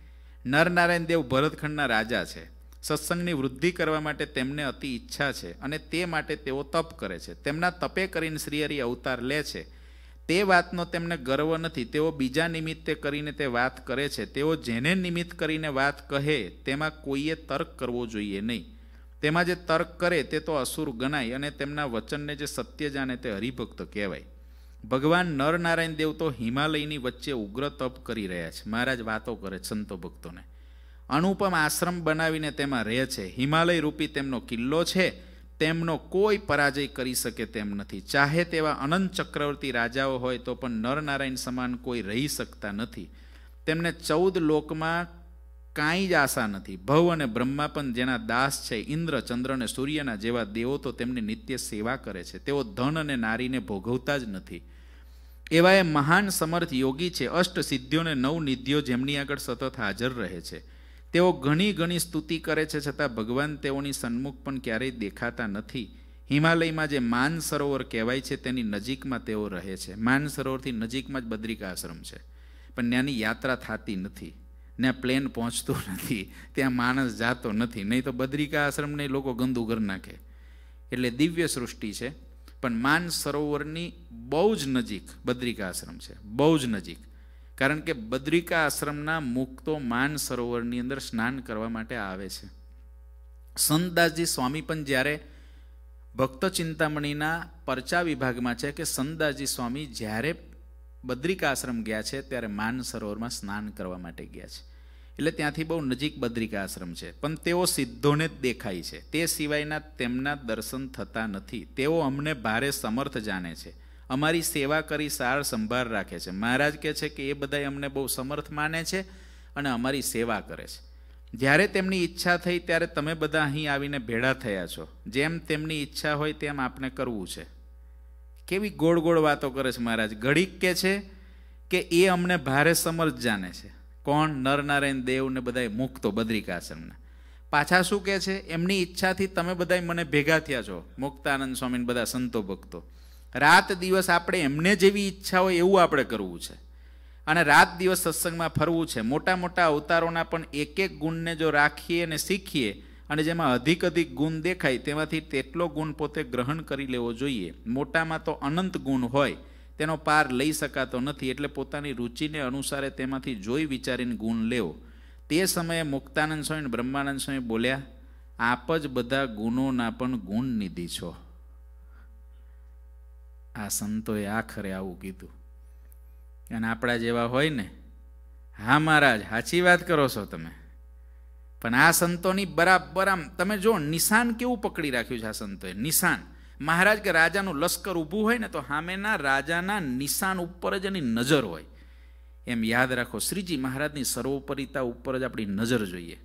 નરનારાયણ દેવ ભરતખંડના રાજા છે સત્સંગની વૃદ્ધિ કરવા માટે તેમને અતિ ઈચ્છા છે અને તે માટે તેઓ તપ કરે છે તેમના તપે કરીને શ્રીહરિ અવતાર લે છે તે વાતનો તેમને ગર્વ નથી તેઓ બીજા નિમિત્તે કરીને તે વાત કરે છે તેઓ જેને નિમિત્ત કરીને વાત કહે તેમાં કોઈએ તર્ક કરવો જોઈએ નહીં તેમાં જે તર્ક કરે તે તો અસુર ગણાય અને તેમના વચનને જે સત્ય જાણે તે હરિભક્ત કહેવાય ભગવાન નરનારાયણ દેવ તો હિમાલયની વચ્ચે ઉગ્ર તપ કરી રહ્યા છે મહારાજ વાતો કરે સંતો ભક્તોને અનુપમ આશ્રમ બનાવીને તેમાં રહે છે હિમાલય રૂપી તેમનો કિલ્લો છે તેમનો કોઈ પરાજય કરી શકે તેમ નથી ચાહે તેવા અનંત ચક્રવર્તી રાજાઓ હોય તો પણ નરનારાયણ સમાન કોઈ રહી શકતા નથી તેમને ચૌદ લોકમાં કાંઈ જ આશા નથી ભવ અને બ્રહ્મા પણ જેના દાસ છે ઇન્દ્ર ચંદ્ર અને સૂર્યના જેવા દેવો તો તેમની નિત્ય સેવા કરે છે તેઓ ધન અને નારીને ભોગવતા જ નથી એવા એ મહાન સમર્થ યોગી છે અષ્ટ સિદ્ધિઓ અને નવ નિધિઓ જેમની આગળ સતત હાજર રહે છે તેઓ ઘણી ઘણી સ્તુતિ કરે છે છતાં ભગવાન તેઓની સન્મુખ પણ ક્યારેય દેખાતા નથી હિમાલયમાં જે માન સરોવર કહેવાય છે તેની નજીકમાં તેઓ રહે છે માન સરોવરથી નજીકમાં જ બદ્રિકા આશ્રમ છે પણ ત્યાંની યાત્રા થતી નથી ત્યાં પ્લેન પહોંચતું નથી ત્યાં માણસ જાતો નથી નહીં તો બદ્રિકા આશ્રમને લોકો ગંદુ ઘર નાખે એટલે દિવ્ય સૃષ્ટિ છે પણ માન સરોવરની બહુ જ નજીક બદ્રિકા આશ્રમ છે બહુ જ નજીક કારણ કે બદ્રિકા આશ્રમના મુક્તો માન સરોવરની અંદર સ્નાન કરવા માટે આવે છે સંતદાસજી સ્વામી પણ જ્યારે ભક્ત ચિંતામણીના પરચા વિભાગમાં છે કે સંતદાસજી સ્વામી જ્યારે બદ્રિકા આશ્રમ ગયા છે ત્યારે માન સરોવરમાં સ્નાન કરવા માટે ગયા છે એટલે ત્યાંથી બહુ નજીક બદ્રિકા આશ્રમ છે પણ તેઓ સિદ્ધોને જ દેખાય છે તે સિવાયના તેમના દર્શન થતા નથી તેઓ અમને ભારે સમર્થ જાણે છે અમારી સેવા કરી સાર સંભાળ રાખે છે મહારાજ કહે છે કે એ બધાય અમને બહુ સમર્થ માને છે અને અમારી સેવા કરે છે જ્યારે તેમની ઈચ્છા થઈ ત્યારે તમે બધા અહીં આવીને ભેળા થયા છો જેમ તેમની ઈચ્છા હોય તેમ આપણે કરવું છે કેવી ગોળ ગોળ વાતો કરે છે મહારાજ ઘડીક કહે છે કે એ અમને ભારે સમર્થ જાણે છે કોણ નરનારાયણ દેવ ને બધાએ મૂકતો બદ્રિકાશ્રમના પાછા શું કહે છે એમની ઈચ્છાથી તમે બધા મને ભેગા થયા છો મુક્તાનંદ સ્વામી બધા સંતો ભક્તો રાત દિવસ આપણે એમને જેવી ઈચ્છા હોય એવું આપણે કરવું છે અને રાત દિવસ સત્સંગમાં ફરવું છે મોટા મોટા અવતારોના પણ એક એક ગુણને જો રાખીએ અને શીખીએ અને જેમાં અધિક અધિક ગુણ દેખાય તેમાંથી તેટલો ગુણ પોતે ગ્રહણ કરી લેવો જોઈએ મોટામાં તો અનંત ગુણ હોય તેનો પાર લઈ શકાતો નથી એટલે પોતાની રુચિને અનુસારે તેમાંથી જોઈ વિચારીને ગુણ લેવો તે સમયે મુક્તાનંદ સ્વામી બ્રહ્માનંદ સ્વામી બોલ્યા આપ જ બધા ગુણોના પણ ગુણ નિધિ છો આ સંતોએ આખરે આવું કીધું અને આપણા જેવા હોય ને હા મહારાજ સાચી વાત કરો છો તમે પણ આ સંતોની બરાબર આમ તમે જો નિશાન કેવું પકડી રાખ્યું છે આ સંતોએ નિશાન મહારાજ કે રાજાનું લશ્કર ઊભું હોય ને તો સામેના રાજાના નિશાન ઉપર જ એની નજર હોય એમ યાદ રાખો શ્રીજી મહારાજની સર્વોપરિતા ઉપર જ આપણી નજર જોઈએ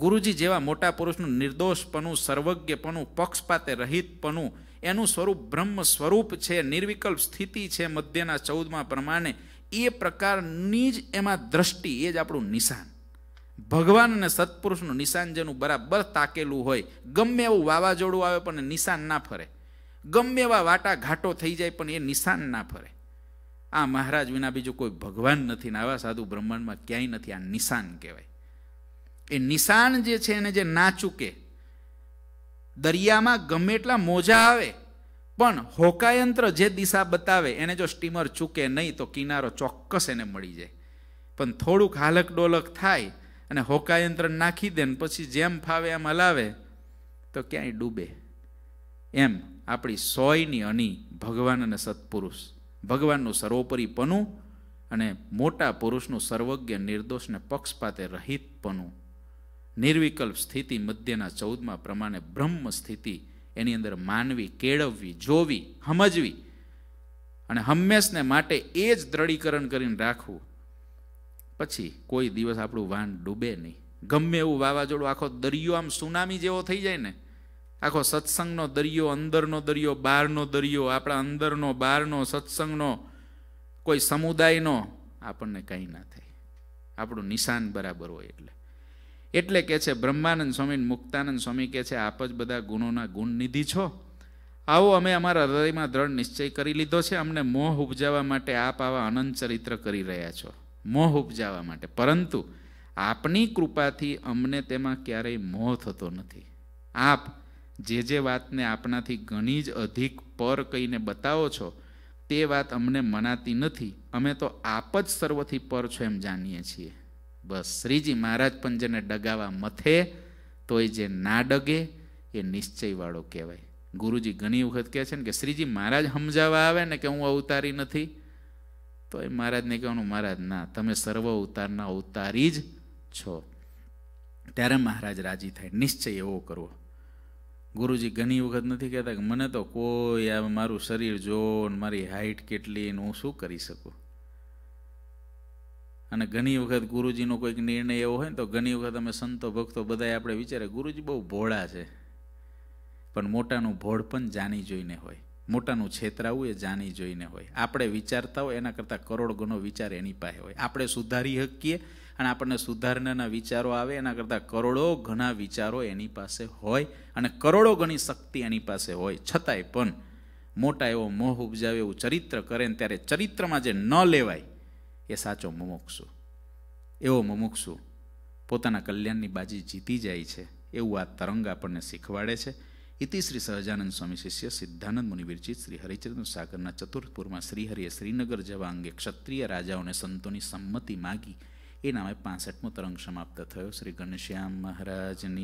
ગુરુજી જેવા મોટા પુરુષનું નિર્દોષપણું સર્વજ્ઞપણું પક્ષપાતે રહિતપણું એનું સ્વરૂપ બ્રહ્મ સ્વરૂપ છે નિર્વિકલ્પ સ્થિતિ છે મધ્યના ચૌદમાં પ્રમાણે એ પ્રકારની જ એમાં દ્રષ્ટિ એ જ આપણું નિશાન ભગવાન અને સત્પુરુષનું નિશાન જેનું બરાબર તાકેલું હોય ગમે એવું વાવાઝોડું આવે પણ નિશાન ના ફરે ગમે એવા વાટાઘાટો થઈ જાય પણ એ નિશાન ના ફરે આ મહારાજ વિના બીજું કોઈ ભગવાન નથી ને આવા સાધુ બ્રહ્માંડમાં ક્યાંય નથી આ નિશાન કહેવાય એ નિશાન જે છે એને જે ના ચૂકે દરિયામાં ગમે એટલા મોજા આવે પણ હોકાયંત્ર જે દિશા બતાવે એને જો સ્ટીમર ચૂકે નહીં તો કિનારો ચોક્કસ એને મળી જાય પણ થોડુંક હાલક ડોલક થાય અને હોકાયંત્ર નાખી દે ને પછી જેમ ફાવે એમ હલાવે તો ક્યાંય ડૂબે એમ આપણી સોયની અણી ભગવાન અને સત્પુરુષ ભગવાનનું સર્વોપરીપણું અને મોટા પુરુષનું સર્વજ્ઞ નિર્દોષને ને પક્ષપાતે રહિતપણું નિર્વિકલ્પ સ્થિતિ મધ્યના ચૌદમાં પ્રમાણે બ્રહ્મ સ્થિતિ એની અંદર માનવી કેળવવી જોવી સમજવી અને હંમેશને માટે એ જ દ્રઢીકરણ કરીને રાખવું પછી કોઈ દિવસ આપણું વાન ડૂબે નહીં ગમે એવું વાવાઝોડું આખો દરિયો આમ સુનામી જેવો થઈ જાય ને આખો સત્સંગનો દરિયો અંદરનો દરિયો બહારનો દરિયો આપણા અંદરનો બહારનો સત્સંગનો કોઈ સમુદાયનો આપણને કંઈ ના થાય આપણું નિશાન બરાબર હોય એટલે એટલે કે છે બ્રહ્માનંદ સ્વામી મુક્તાનંદ સ્વામી કે છે આપ જ બધા ગુણોના ગુણ નિધિ છો આવો અમે અમારા હૃદયમાં દ્રઢ નિશ્ચય કરી લીધો છે અમને મોહ ઉપજાવવા માટે આપ આવા અનંત ચરિત્ર કરી રહ્યા છો મોહ ઉપજાવવા માટે પરંતુ આપની કૃપાથી અમને તેમાં ક્યારેય મોહ થતો નથી આપ જે જે વાતને આપનાથી ઘણી જ અધિક પર કહીને બતાવો છો તે વાત અમને મનાતી નથી અમે તો આપ જ સર્વથી પર છો એમ જાણીએ છીએ બસ શ્રીજી મહારાજ પણ જેને ડગાવા મથે તોય જે ના ડગે એ નિશ્ચયવાળો કહેવાય ગુરુજી ઘણી વખત કહે છે ને કે શ્રીજી મહારાજ સમજાવવા આવે ને કે હું અવતારી નથી તો એ મહારાજને કહેવાનું મહારાજ ના તમે સર્વ અવતારના અવતારી જ છો ત્યારે મહારાજ રાજી થાય નિશ્ચય એવો કરવો ગુરુજી ઘણી વખત નથી કહેતા કે મને તો કોઈ આ મારું શરીર જો મારી હાઈટ કેટલી હું શું કરી શકું અને ઘણી વખત ગુરુજીનો કોઈક નિર્ણય એવો હોય ને તો ઘણી વખત અમે સંતો ભક્તો બધાએ આપણે વિચારે ગુરુજી બહુ ભોળા છે પણ મોટાનું ભોળ પણ જાણી જોઈને હોય મોટાનું છેતરાવું એ જાણી જોઈને હોય આપણે વિચારતા હોય એના કરતાં કરોડ ગણો વિચાર એની પાસે હોય આપણે સુધારી શકીએ અને આપણને સુધારણાના વિચારો આવે એના કરતાં કરોડો ઘણા વિચારો એની પાસે હોય અને કરોડો ઘણી શક્તિ એની પાસે હોય છતાંય પણ મોટા એવો મોહ ઉપજાવે એવું ચરિત્ર કરે ને ત્યારે ચરિત્રમાં જે ન લેવાય એ સાચો મુમુક્ષુ એવો મુમુક્ષુ પોતાના કલ્યાણની બાજી જીતી જાય છે એવું આ તરંગ આપણને શીખવાડે છે ઇતિ શ્રી સહજાનંદ સ્વામી શિષ્ય સિદ્ધાનંદ મુનિ વિરચિત શ્રી હરિચંદ્ર સાગરના ચતુર્થપુરમાં શ્રીહરિએ શ્રીનગર જવા અંગે ક્ષત્રિય રાજાઓને સંતોની સંમતિ માગી એ નામે પાસઠમો તરંગ સમાપ્ત થયો શ્રી ઘનશ્યામ મહારાજની